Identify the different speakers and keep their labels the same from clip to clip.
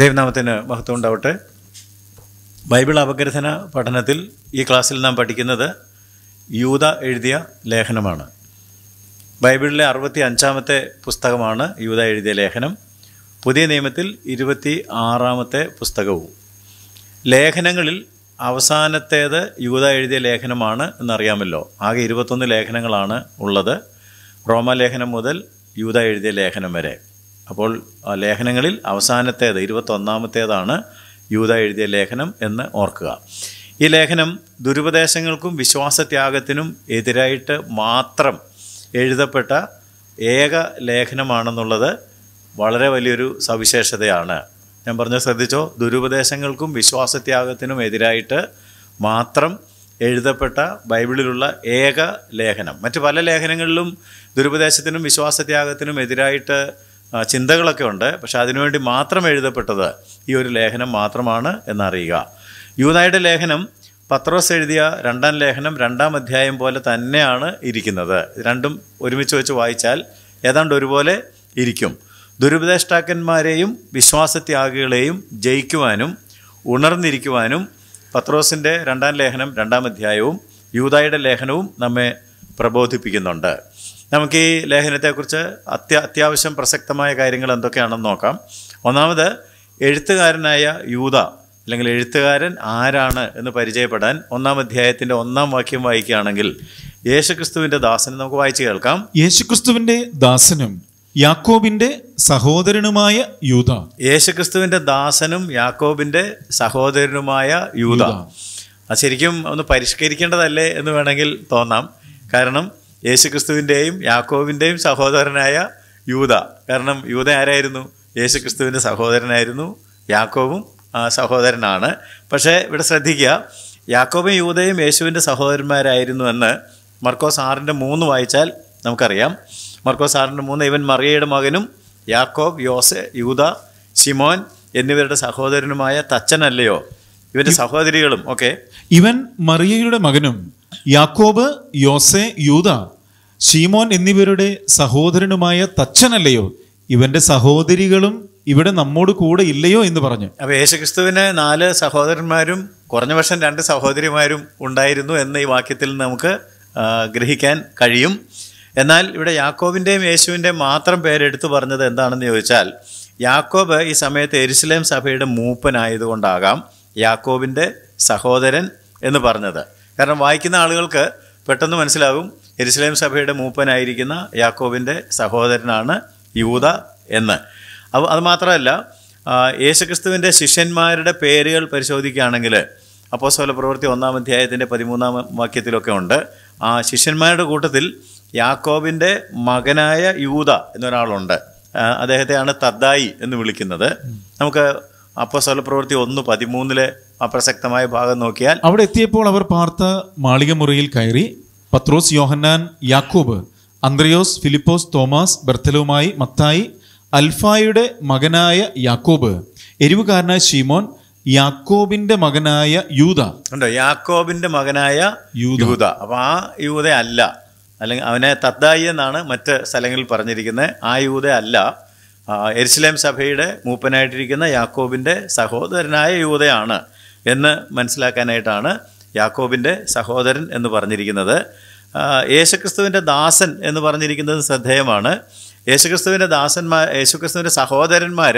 Speaker 1: ദൈവനാമത്തിന് മഹത്വം ഉണ്ടാവട്ടെ ബൈബിൾ അപഗ്രഥന പഠനത്തിൽ ഈ ക്ലാസ്സിൽ നാം പഠിക്കുന്നത് യൂത എഴുതിയ ലേഖനമാണ് ബൈബിളിലെ അറുപത്തി അഞ്ചാമത്തെ പുസ്തകമാണ് യൂത എഴുതിയ ലേഖനം പുതിയ നിയമത്തിൽ ഇരുപത്തി ആറാമത്തെ പുസ്തകവും ലേഖനങ്ങളിൽ അവസാനത്തേത് യൂത എഴുതിയ ലേഖനമാണ് എന്നറിയാമല്ലോ ആകെ ഇരുപത്തൊന്ന് ലേഖനങ്ങളാണ് ഉള്ളത് റോമാലേഖനം മുതൽ യൂത എഴുതിയ ലേഖനം വരെ അപ്പോൾ ലേഖനങ്ങളിൽ അവസാനത്തേത് ഇരുപത്തൊന്നാമത്തേതാണ് യൂത എഴുതിയ ലേഖനം എന്ന് ഓർക്കുക ഈ ലേഖനം ദുരുപദേശങ്ങൾക്കും വിശ്വാസത്യാഗത്തിനും എതിരായിട്ട് മാത്രം എഴുതപ്പെട്ട ഏക ലേഖനമാണെന്നുള്ളത് വളരെ വലിയൊരു സവിശേഷതയാണ് ഞാൻ പറഞ്ഞ ശ്രദ്ധിച്ചോ ദുരുപദേശങ്ങൾക്കും വിശ്വാസത്യാഗത്തിനും എതിരായിട്ട് മാത്രം എഴുതപ്പെട്ട ബൈബിളിലുള്ള ഏക ലേഖനം മറ്റ് പല ലേഖനങ്ങളിലും ദുരുപദേശത്തിനും വിശ്വാസത്യാഗത്തിനും എതിരായിട്ട് ചിന്തകളൊക്കെ ഉണ്ട് പക്ഷെ അതിനുവേണ്ടി മാത്രം എഴുതപ്പെട്ടത് ഈ ഒരു ലേഖനം മാത്രമാണ് എന്നറിയുക യൂതായുടെ ലേഖനം പത്രോസ് എഴുതിയ രണ്ടാം ലേഖനം രണ്ടാം അധ്യായം പോലെ തന്നെയാണ് ഇരിക്കുന്നത് രണ്ടും ഒരുമിച്ച് വെച്ച് വായിച്ചാൽ ഏതാണ്ട് ഒരുപോലെ ഇരിക്കും ദുരുപദേഷ്ടാക്കന്മാരെയും വിശ്വാസത്യാഗികളെയും ജയിക്കുവാനും ഉണർന്നിരിക്കുവാനും പത്രോസിൻ്റെ രണ്ടാം ലേഖനം രണ്ടാം അധ്യായവും യൂതായുടെ ലേഖനവും നമ്മെ പ്രബോധിപ്പിക്കുന്നുണ്ട് നമുക്ക് ഈ ലേഖനത്തെക്കുറിച്ച് അത്യ അത്യാവശ്യം പ്രസക്തമായ കാര്യങ്ങൾ എന്തൊക്കെയാണെന്ന് നോക്കാം ഒന്നാമത് എഴുത്തുകാരനായ യൂത അല്ലെങ്കിൽ എഴുത്തുകാരൻ ആരാണ് എന്ന് പരിചയപ്പെടാൻ ഒന്നാം അധ്യായത്തിൻ്റെ ഒന്നാം വാക്യം വായിക്കുകയാണെങ്കിൽ യേശുക്രിസ്തുവിൻ്റെ ദാസനെ നമുക്ക് വായിച്ചു കേൾക്കാം യേശുക്രിസ്തുവിൻ്റെ
Speaker 2: ദാസനും യാക്കോബിന്റെ സഹോദരനുമായ യൂത
Speaker 1: യേശുക്രിസ്തുവിന്റെ ദാസനും യാക്കോബിന്റെ സഹോദരനുമായ യൂത അത് ശരിക്കും ഒന്ന് പരിഷ്കരിക്കേണ്ടതല്ലേ എന്ന് വേണമെങ്കിൽ തോന്നാം കാരണം യേശുക്രിസ്തുവിൻ്റെയും യാക്കോവിൻ്റെയും സഹോദരനായ യൂത കാരണം യൂത ആരായിരുന്നു യേശുക്രിസ്തുവിൻ്റെ സഹോദരനായിരുന്നു യാക്കോവും സഹോദരനാണ് പക്ഷേ ഇവിടെ ശ്രദ്ധിക്കുക യാക്കോവും യൂതയും യേശുവിൻ്റെ സഹോദരന്മാരായിരുന്നു എന്ന് മർക്കോസ് ആറിൻ്റെ മൂന്ന് വായിച്ചാൽ നമുക്കറിയാം മർക്കോസ് ആറിൻ്റെ മൂന്ന് ഇവൻ മറിയയുടെ മകനും യാക്കോബ് യോസെ യൂത സിമോൻ എന്നിവരുടെ സഹോദരനുമായ തച്ചനല്ലയോ ഇവരുടെ സഹോദരികളും ഓക്കെ
Speaker 2: ഇവൻ മറിയയുടെ മകനും യാക്കോബ് യോസെ യൂത ഷീമോൻ എന്നിവരുടെ സഹോദരനുമായ തച്ചനല്ലയോ ഇവന്റെ സഹോദരികളും ഇവിടെ നമ്മോട് കൂടെ ഇല്ലയോ എന്ന് പറഞ്ഞു
Speaker 1: അപ്പൊ യേശുക്രിസ്തുവിന് നാല് സഹോദരന്മാരും കുറഞ്ഞ വർഷം രണ്ട് സഹോദരിമാരും ഉണ്ടായിരുന്നു എന്ന ഈ വാക്യത്തിൽ നമുക്ക് ഗ്രഹിക്കാൻ കഴിയും എന്നാൽ ഇവിടെ യാക്കോബിൻ്റെയും യേശുവിൻ്റെയും മാത്രം പേരെടുത്തു പറഞ്ഞത് എന്താണെന്ന് ചോദിച്ചാൽ യാക്കോബ് ഈ സമയത്ത് എരുസലേം സഭയുടെ മൂപ്പനായതുകൊണ്ടാകാം യാക്കോബിൻ്റെ സഹോദരൻ എന്ന് പറഞ്ഞത് കാരണം വായിക്കുന്ന ആളുകൾക്ക് പെട്ടെന്ന് മനസ്സിലാകും എരുസലേം സഭയുടെ മൂപ്പനായിരിക്കുന്ന യാക്കോബിൻ്റെ സഹോദരനാണ് യൂത എന്ന് അപ്പോൾ അത് മാത്രമല്ല യേശുക്രിസ്തുവിൻ്റെ ശിഷ്യന്മാരുടെ പേരുകൾ പരിശോധിക്കുകയാണെങ്കിൽ അപ്പോസ്തല പ്രവൃത്തി ഒന്നാം അധ്യായത്തിൻ്റെ പതിമൂന്നാം വാക്യത്തിലൊക്കെ ഉണ്ട് ആ ശിഷ്യന്മാരുടെ കൂട്ടത്തിൽ യാക്കോബിൻ്റെ മകനായ യൂത എന്നൊരാളുണ്ട് അദ്ദേഹത്തെയാണ് തദ്ദായി എന്ന് വിളിക്കുന്നത് നമുക്ക് അപ്പോസ്തല പ്രവൃത്തി ഒന്ന് പതിമൂന്നിലെ അപ്രസക്തമായ ഭാഗം നോക്കിയാൽ
Speaker 2: അവിടെ എത്തിയപ്പോൾ അവർ പാർത്ത മാളിക മുറിയിൽ കയറി പത്രോസ് യോഹന്നാൻ യാക്കോബ് അന്ത്രയോസ് ഫിലിപ്പോസ് തോമസ് ബർത്തലുമായി മത്തായി അൽഫായുടെ മകനായ യാക്കോബ് എരിവുകാരനായ ഷീമോൻ യാക്കോബിന്റെ മകനായ യൂത
Speaker 1: ഉണ്ടോ യാക്കോബിന്റെ മകനായ യൂത അപ്പൊ ആ യൂത അല്ല അല്ലെങ്കിൽ അവനെ തദ്ദായി എന്നാണ് മറ്റ് സ്ഥലങ്ങളിൽ പറഞ്ഞിരിക്കുന്നത് ആ യൂത അല്ല എരിശിലേം സഭയുടെ മൂപ്പനായിട്ടിരിക്കുന്ന യാക്കോബിൻ്റെ സഹോദരനായ യൂതയാണ് എന്ന് മനസ്സിലാക്കാനായിട്ടാണ് യാക്കോബിൻ്റെ സഹോദരൻ എന്ന് പറഞ്ഞിരിക്കുന്നത് യേശുക്രിസ്തുവിൻ്റെ ദാസൻ എന്ന് പറഞ്ഞിരിക്കുന്നത് ശ്രദ്ധേയമാണ് യേശുക്രിസ്തുവിൻ്റെ ദാസന്മാർ യേശുക്രിസ്തുവിൻ്റെ സഹോദരന്മാർ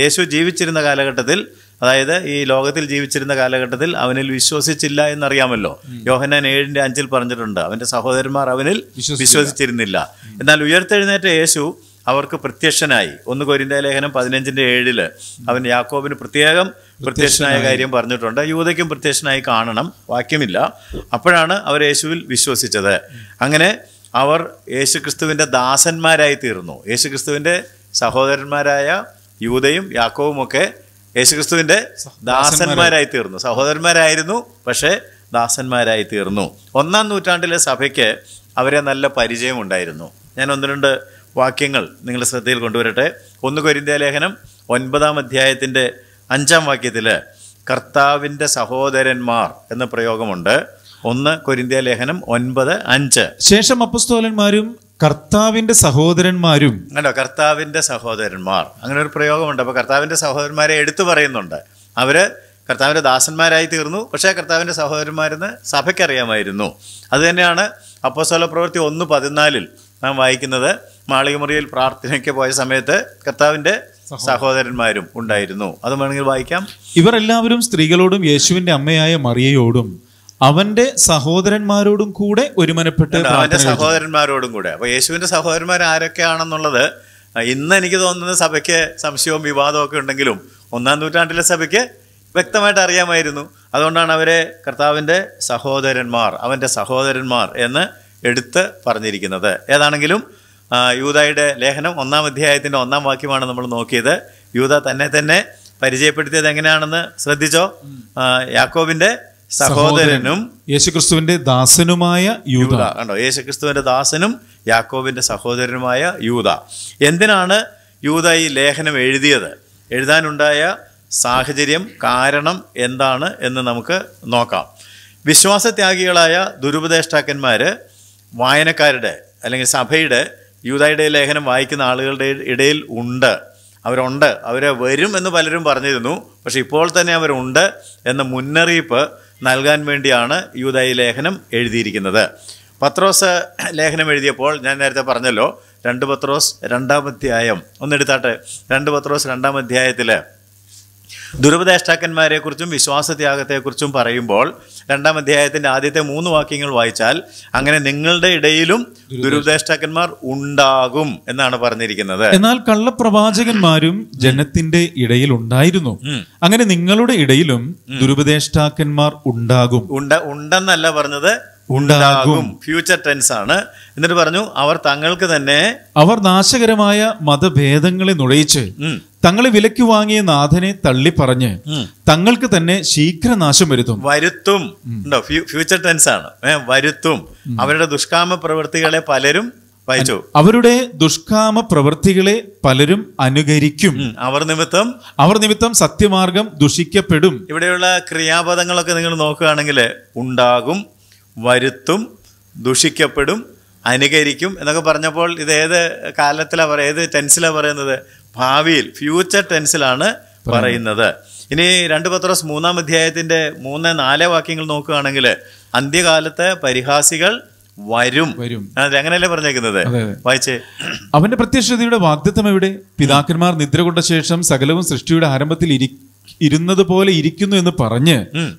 Speaker 1: യേശു ജീവിച്ചിരുന്ന കാലഘട്ടത്തിൽ അതായത് ഈ ലോകത്തിൽ ജീവിച്ചിരുന്ന കാലഘട്ടത്തിൽ അവനിൽ വിശ്വസിച്ചില്ല എന്നറിയാമല്ലോ യോഹന്നാൻ ഏഴിൻ്റെ അഞ്ചിൽ പറഞ്ഞിട്ടുണ്ട് അവൻ്റെ സഹോദരന്മാർ അവനിൽ വിശ്വസിച്ചിരുന്നില്ല എന്നാൽ ഉയർത്തെഴുന്നേറ്റ യേശു അവർക്ക് പ്രത്യക്ഷനായി ഒന്ന് കൊരിന്ത ലേഖനം പതിനഞ്ചിൻ്റെ ഏഴിൽ അവൻ യാക്കോബിന് പ്രത്യേകം പ്രത്യക്ഷനായ കാര്യം പറഞ്ഞിട്ടുണ്ട് യൂതയ്ക്കും പ്രത്യക്ഷനായി കാണണം വാക്യമില്ല അപ്പോഴാണ് അവർ യേശുവിൽ വിശ്വസിച്ചത് അങ്ങനെ അവർ യേശുക്രിസ്തുവിൻ്റെ ദാസന്മാരായി തീർന്നു യേശുക്രിസ്തുവിൻ്റെ സഹോദരന്മാരായ യൂതയും ഒക്കെ യേശുക്രിസ്തുവിൻ്റെ ദാസന്മാരായി തീർന്നു സഹോദരന്മാരായിരുന്നു പക്ഷേ ദാസന്മാരായി തീർന്നു ഒന്നാം നൂറ്റാണ്ടിലെ സഭയ്ക്ക് അവരെ നല്ല പരിചയമുണ്ടായിരുന്നു ഞാൻ ഒന്ന് രണ്ട് വാക്യങ്ങൾ നിങ്ങളുടെ ശ്രദ്ധയിൽ കൊണ്ടുവരട്ടെ ഒന്ന് കൊരിന്ത്യ ലേഖനം ഒൻപതാം അധ്യായത്തിൻ്റെ അഞ്ചാം വാക്യത്തിൽ കർത്താവിൻ്റെ സഹോദരന്മാർ എന്ന പ്രയോഗമുണ്ട് ഒന്ന് കൊരിന്ത്യ ലേഖനം ഒൻപത് അഞ്ച്
Speaker 2: ശേഷം അപ്പസ്തോലന്മാരും കർത്താവിൻ്റെ സഹോദരന്മാരും
Speaker 1: അല്ല കർത്താവിൻ്റെ സഹോദരന്മാർ അങ്ങനെ ഒരു പ്രയോഗമുണ്ട് അപ്പോൾ കർത്താവിൻ്റെ സഹോദരന്മാരെ എടുത്തു പറയുന്നുണ്ട് അവർ കർത്താവിൻ്റെ ദാസന്മാരായി തീർന്നു പക്ഷേ കർത്താവിൻ്റെ സഹോദരന്മാരെന്ന് സഭയ്ക്കറിയാമായിരുന്നു അതുതന്നെയാണ് അപ്പോസ്തോല പ്രവൃത്തി ഒന്ന് പതിനാലിൽ നാം വായിക്കുന്നത് മാളികമുറിയിൽ പ്രാർത്ഥനയ്ക്ക് പോയ സമയത്ത് കർത്താവിന്റെ സഹോദരന്മാരും ഉണ്ടായിരുന്നു അത് വേണമെങ്കിൽ വായിക്കാം
Speaker 2: ഇവർ എല്ലാവരും സ്ത്രീകളോടും യേശുവിന്റെ അമ്മയായ മറിയയോടും അവന്റെ സഹോദരന്മാരോടും കൂടെ ഒരുമനപ്പെട്ട് അവന്റെ
Speaker 1: സഹോദരന്മാരോടും കൂടെ അപ്പൊ യേശുവിന്റെ സഹോദരന്മാർ ആരൊക്കെയാണെന്നുള്ളത് ഇന്ന് എനിക്ക് തോന്നുന്ന സഭയ്ക്ക് സംശയവും വിവാദവും ഒക്കെ ഉണ്ടെങ്കിലും ഒന്നാം നൂറ്റാണ്ടിലെ സഭയ്ക്ക് വ്യക്തമായിട്ട് അറിയാമായിരുന്നു അതുകൊണ്ടാണ് അവരെ കർത്താവിൻ്റെ സഹോദരന്മാർ അവൻ്റെ സഹോദരന്മാർ എന്ന് എടുത്ത് പറഞ്ഞിരിക്കുന്നത് ഏതാണെങ്കിലും യൂതായുടെ ലേഖനം ഒന്നാം അധ്യായത്തിൻ്റെ ഒന്നാം വാക്യമാണ് നമ്മൾ നോക്കിയത് യൂത തന്നെ തന്നെ പരിചയപ്പെടുത്തിയത് എങ്ങനെയാണെന്ന് ശ്രദ്ധിച്ചോ യാക്കോബിന്റെ സഹോദരനും
Speaker 2: യേശുക്രിസ്തുവിന്റെ ദാസനുമായ യൂത
Speaker 1: കണ്ടോ യേശുക്രിസ്തുവിന്റെ ദാസനും യാക്കോബിന്റെ സഹോദരനുമായ യൂത എന്തിനാണ് യൂത ഈ ലേഖനം എഴുതിയത് എഴുതാനുണ്ടായ സാഹചര്യം കാരണം എന്താണ് എന്ന് നമുക്ക് നോക്കാം വിശ്വാസത്യാഗികളായ ദുരുപദേഷ്ടാക്കന്മാർ വായനക്കാരുടെ അല്ലെങ്കിൽ സഭയുടെ യൂതായുടെ ലേഖനം വായിക്കുന്ന ആളുകളുടെ ഇടയിൽ ഉണ്ട് അവരുണ്ട് അവർ വരും എന്ന് പലരും പറഞ്ഞിരുന്നു പക്ഷേ ഇപ്പോൾ തന്നെ അവരുണ്ട് എന്ന മുന്നറിയിപ്പ് നൽകാൻ വേണ്ടിയാണ് യൂതായി ലേഖനം എഴുതിയിരിക്കുന്നത് പത്രോസ് ലേഖനം എഴുതിയപ്പോൾ ഞാൻ നേരത്തെ പറഞ്ഞല്ലോ രണ്ട് പത്രോസ് രണ്ടാമധ്യായം ഒന്നെടുത്താട്ടെ രണ്ട് പത്രോസ് രണ്ടാം അധ്യായത്തിൽ ദുരുപദേഷ്ടാക്കന്മാരെക്കുറിച്ചും വിശ്വാസത്യാഗത്തെക്കുറിച്ചും പറയുമ്പോൾ രണ്ടാം അധ്യായത്തിൻ്റെ ആദ്യത്തെ മൂന്ന് വാക്യങ്ങൾ വായിച്ചാൽ അങ്ങനെ നിങ്ങളുടെ ഇടയിലും ദുരുപദേഷ്ടാക്കന്മാർ ഉണ്ടാകും എന്നാണ് പറഞ്ഞിരിക്കുന്നത്
Speaker 2: എന്നാൽ കള്ളപ്രവാചകന്മാരും ജനത്തിന്റെ ഇടയിൽ ഉണ്ടായിരുന്നു അങ്ങനെ നിങ്ങളുടെ ഇടയിലും ദുരുപദേഷ്ടാക്കന്മാർ ഉണ്ടാകും
Speaker 1: ഉണ്ടെന്നല്ല പറഞ്ഞത്
Speaker 2: ഉണ്ടാകും
Speaker 1: ഫ്യൂച്ചർ ടെൻസ് ആണ് എന്നിട്ട് പറഞ്ഞു അവർ തങ്ങൾക്ക് തന്നെ
Speaker 2: അവർ നാശകരമായ മതഭേദങ്ങളെ നുഴയിച്ച് തങ്ങളെ വിലക്ക് വാങ്ങിയ നാഥനെ തള്ളി പറഞ്ഞ് തങ്ങൾക്ക് തന്നെ ശീഘ്രനാശം വരുത്തും
Speaker 1: വരുത്തും ഫ്യൂച്ചർ ടെൻസ് ആണ് വരുത്തും അവരുടെ ദുഷ്കാമ പ്രവൃത്തികളെ പലരും വായിച്ചു
Speaker 2: അവരുടെ ദുഷ്കാമ പ്രവൃത്തികളെ പലരും അനുകരിക്കും അവർ നിമിത്തം അവർ നിമിത്തം സത്യമാർഗം ദുഷിക്കപ്പെടും
Speaker 1: ഇവിടെയുള്ള ക്രിയാപദങ്ങളൊക്കെ നിങ്ങൾ നോക്കുകയാണെങ്കിൽ ഉണ്ടാകും വരുത്തും ദുഷിക്കപ്പെടും അനുകരിക്കും എന്നൊക്കെ പറഞ്ഞപ്പോൾ ഇത് ഏത് കാലത്തിലാണ് പറയുക ഏത് ടെൻസിലാണ് പറയുന്നത് ഭാവിയിൽ ഫ്യൂച്ചർ ടെൻസിലാണ് പറയുന്നത് ഇനി രണ്ട് പത്രോസ് മൂന്നാം അധ്യായത്തിന്റെ മൂന്ന് നാല് വാക്യങ്ങൾ നോക്കുകയാണെങ്കിൽ അന്ത്യകാലത്ത് പരിഹാസികൾ വരും വരും അങ്ങനെയല്ലേ പറഞ്ഞേക്കുന്നത് വായിച്ചേ
Speaker 2: അവന്റെ പ്രത്യക്ഷതയുടെ വാഗ്ദത്വം എവിടെ പിതാക്കന്മാർ നിദ്ര കൊണ്ട ശേഷം സകലവും സൃഷ്ടിയുടെ ആരംഭത്തിൽ ഇരുന്നത് പോലെ ഇരിക്കുന്നു എന്ന് പറഞ്ഞ്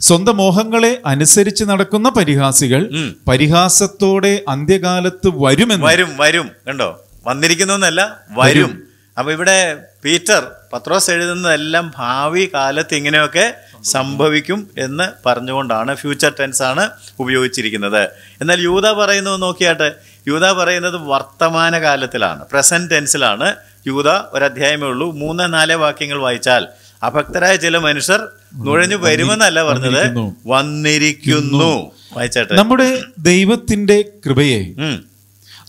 Speaker 2: സ്വന്തം മോഹങ്ങളെ അനുസരിച്ച് നടക്കുന്ന പരിഹാസികൾ പരിഹാസത്തോടെ അന്ത്യകാലത്ത് വരുമെന്ന് വരും
Speaker 1: വരും കണ്ടോ എന്നല്ല വരും അപ്പൊ ഇവിടെ പീറ്റർ പത്രോസ് എഴുതുന്നതെല്ലാം ഭാവി കാലത്ത് ഇങ്ങനെയൊക്കെ സംഭവിക്കും എന്ന് പറഞ്ഞുകൊണ്ടാണ് ഫ്യൂച്ചർ ടെൻസ് ആണ് ഉപയോഗിച്ചിരിക്കുന്നത് എന്നാൽ യൂത പറയുന്നത് നോക്കിയാട്ടെ യൂത പറയുന്നത് വർത്തമാന കാലത്തിലാണ് പ്രസന്റ് ടെൻസിലാണ് യൂത ഒരധ്യായമേ ഉള്ളൂ മൂന്ന് നാല് വാക്യങ്ങൾ വായിച്ചാൽ അഭക്തരായ ചില മനുഷ്യർ നുഴഞ്ഞു വരുമെന്നല്ല പറഞ്ഞത് വന്നിരിക്കുന്നു വായിച്ചാട്ടെ നമ്മുടെ
Speaker 2: ദൈവത്തിന്റെ കൃപയെ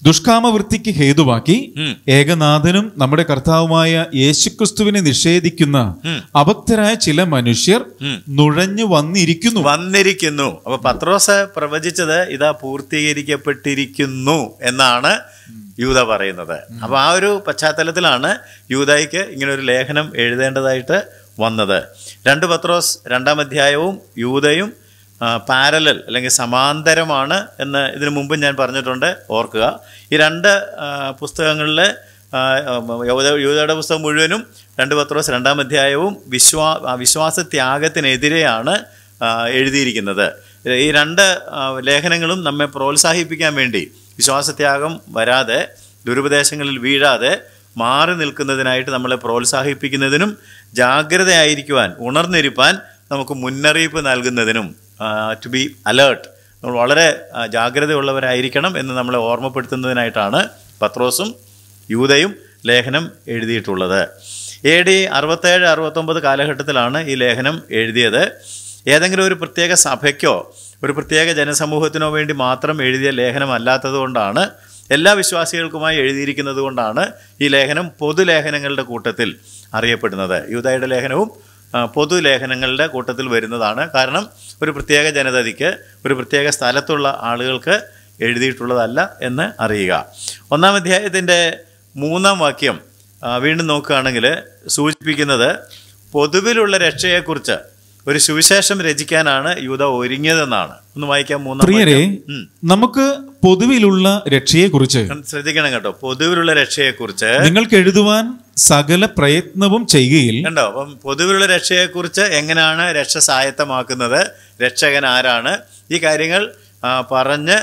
Speaker 2: ദുഷ്കാമവൃത്തിക്ക് ഹേതുവാക്കി ഏകനാഥനും നമ്മുടെ കർത്താവുമായ യേശുക്രിസ്തുവിനെ നിഷേധിക്കുന്ന
Speaker 1: അഭക്തരായ ചില മനുഷ്യർ നുഴഞ്ഞു വന്നിരിക്കുന്നു വന്നിരിക്കുന്നു അപ്പൊ പത്രോസ് പ്രവചിച്ചത് ഇതാ പൂർത്തീകരിക്കപ്പെട്ടിരിക്കുന്നു എന്നാണ് യൂത പറയുന്നത് അപ്പൊ ആ ഒരു പശ്ചാത്തലത്തിലാണ് യൂതായിക്ക് ഇങ്ങനെ ഒരു ലേഖനം എഴുതേണ്ടതായിട്ട് വന്നത് രണ്ട് പത്രോസ് രണ്ടാം അധ്യായവും യൂതയും പാരലൽ അല്ലെങ്കിൽ സമാന്തരമാണ് എന്ന് ഇതിനു മുമ്പ് ഞാൻ പറഞ്ഞിട്ടുണ്ട് ഓർക്കുക ഈ രണ്ട് പുസ്തകങ്ങളിലെ യൂതയുടെ പുസ്തകം മുഴുവനും രണ്ട് പത്രോസ് രണ്ടാം അധ്യായവും വിശ്വാ വിശ്വാസത്യാഗത്തിനെതിരെയാണ് എഴുതിയിരിക്കുന്നത് ഈ രണ്ട് ലേഖനങ്ങളും നമ്മെ പ്രോത്സാഹിപ്പിക്കാൻ വേണ്ടി വിശ്വാസത്യാഗം വരാതെ ദുരുപദേശങ്ങളിൽ വീഴാതെ മാറി നിൽക്കുന്നതിനായിട്ട് നമ്മളെ പ്രോത്സാഹിപ്പിക്കുന്നതിനും ജാഗ്രതയായിരിക്കുവാൻ ഉണർന്നിരിപ്പാൻ നമുക്ക് മുന്നറിയിപ്പ് നൽകുന്നതിനും ടു ബി അലേർട്ട് നമ്മൾ വളരെ ജാഗ്രതയുള്ളവരായിരിക്കണം എന്ന് നമ്മളെ ഓർമ്മപ്പെടുത്തുന്നതിനായിട്ടാണ് പത്രോസും യൂതയും ലേഖനം എഴുതിയിട്ടുള്ളത് എ ഡി അറുപത്തേഴ് അറുപത്തൊമ്പത് കാലഘട്ടത്തിലാണ് ഈ ലേഖനം എഴുതിയത് ഏതെങ്കിലും ഒരു പ്രത്യേക സഭയ്ക്കോ ഒരു പ്രത്യേക ജനസമൂഹത്തിനോ വേണ്ടി മാത്രം എഴുതിയ ലേഖനമല്ലാത്തതുകൊണ്ടാണ് എല്ലാ വിശ്വാസികൾക്കുമായി എഴുതിയിരിക്കുന്നത് കൊണ്ടാണ് ഈ ലേഖനം പൊതുലേഖനങ്ങളുടെ കൂട്ടത്തിൽ അറിയപ്പെടുന്നത് യൂതായുടെ ലേഖനവും പൊതുലേഖനങ്ങളുടെ കൂട്ടത്തിൽ വരുന്നതാണ് കാരണം ഒരു പ്രത്യേക ജനതയ്ക്ക് ഒരു പ്രത്യേക സ്ഥലത്തുള്ള ആളുകൾക്ക് എഴുതിയിട്ടുള്ളതല്ല എന്ന് അറിയുക ഒന്നാം അധ്യായത്തിൻ്റെ മൂന്നാം വാക്യം വീണ്ടും നോക്കുകയാണെങ്കിൽ സൂചിപ്പിക്കുന്നത് പൊതുവിലുള്ള രക്ഷയെക്കുറിച്ച് ഒരു സുവിശേഷം രചിക്കാനാണ് യൂത ഒരുങ്ങിയതെന്നാണ് ഒന്ന് വായിക്കാം മൂന്നാം
Speaker 2: നമുക്ക് പൊതുവിലുള്ള രക്ഷയെക്കുറിച്ച്
Speaker 1: ശ്രദ്ധിക്കണം കേട്ടോ പൊതുവിലുള്ള രക്ഷയെക്കുറിച്ച്
Speaker 2: നിങ്ങൾക്ക് എഴുതുവാൻ സകല പ്രയത്നവും ചെയ്യുകയിൽ കണ്ടോ
Speaker 1: അപ്പം പൊതുവിലുള്ള രക്ഷയെക്കുറിച്ച് എങ്ങനെയാണ് രക്ഷ സായത്തമാക്കുന്നത് രക്ഷകൻ ആരാണ് ഈ കാര്യങ്ങൾ പറഞ്ഞ്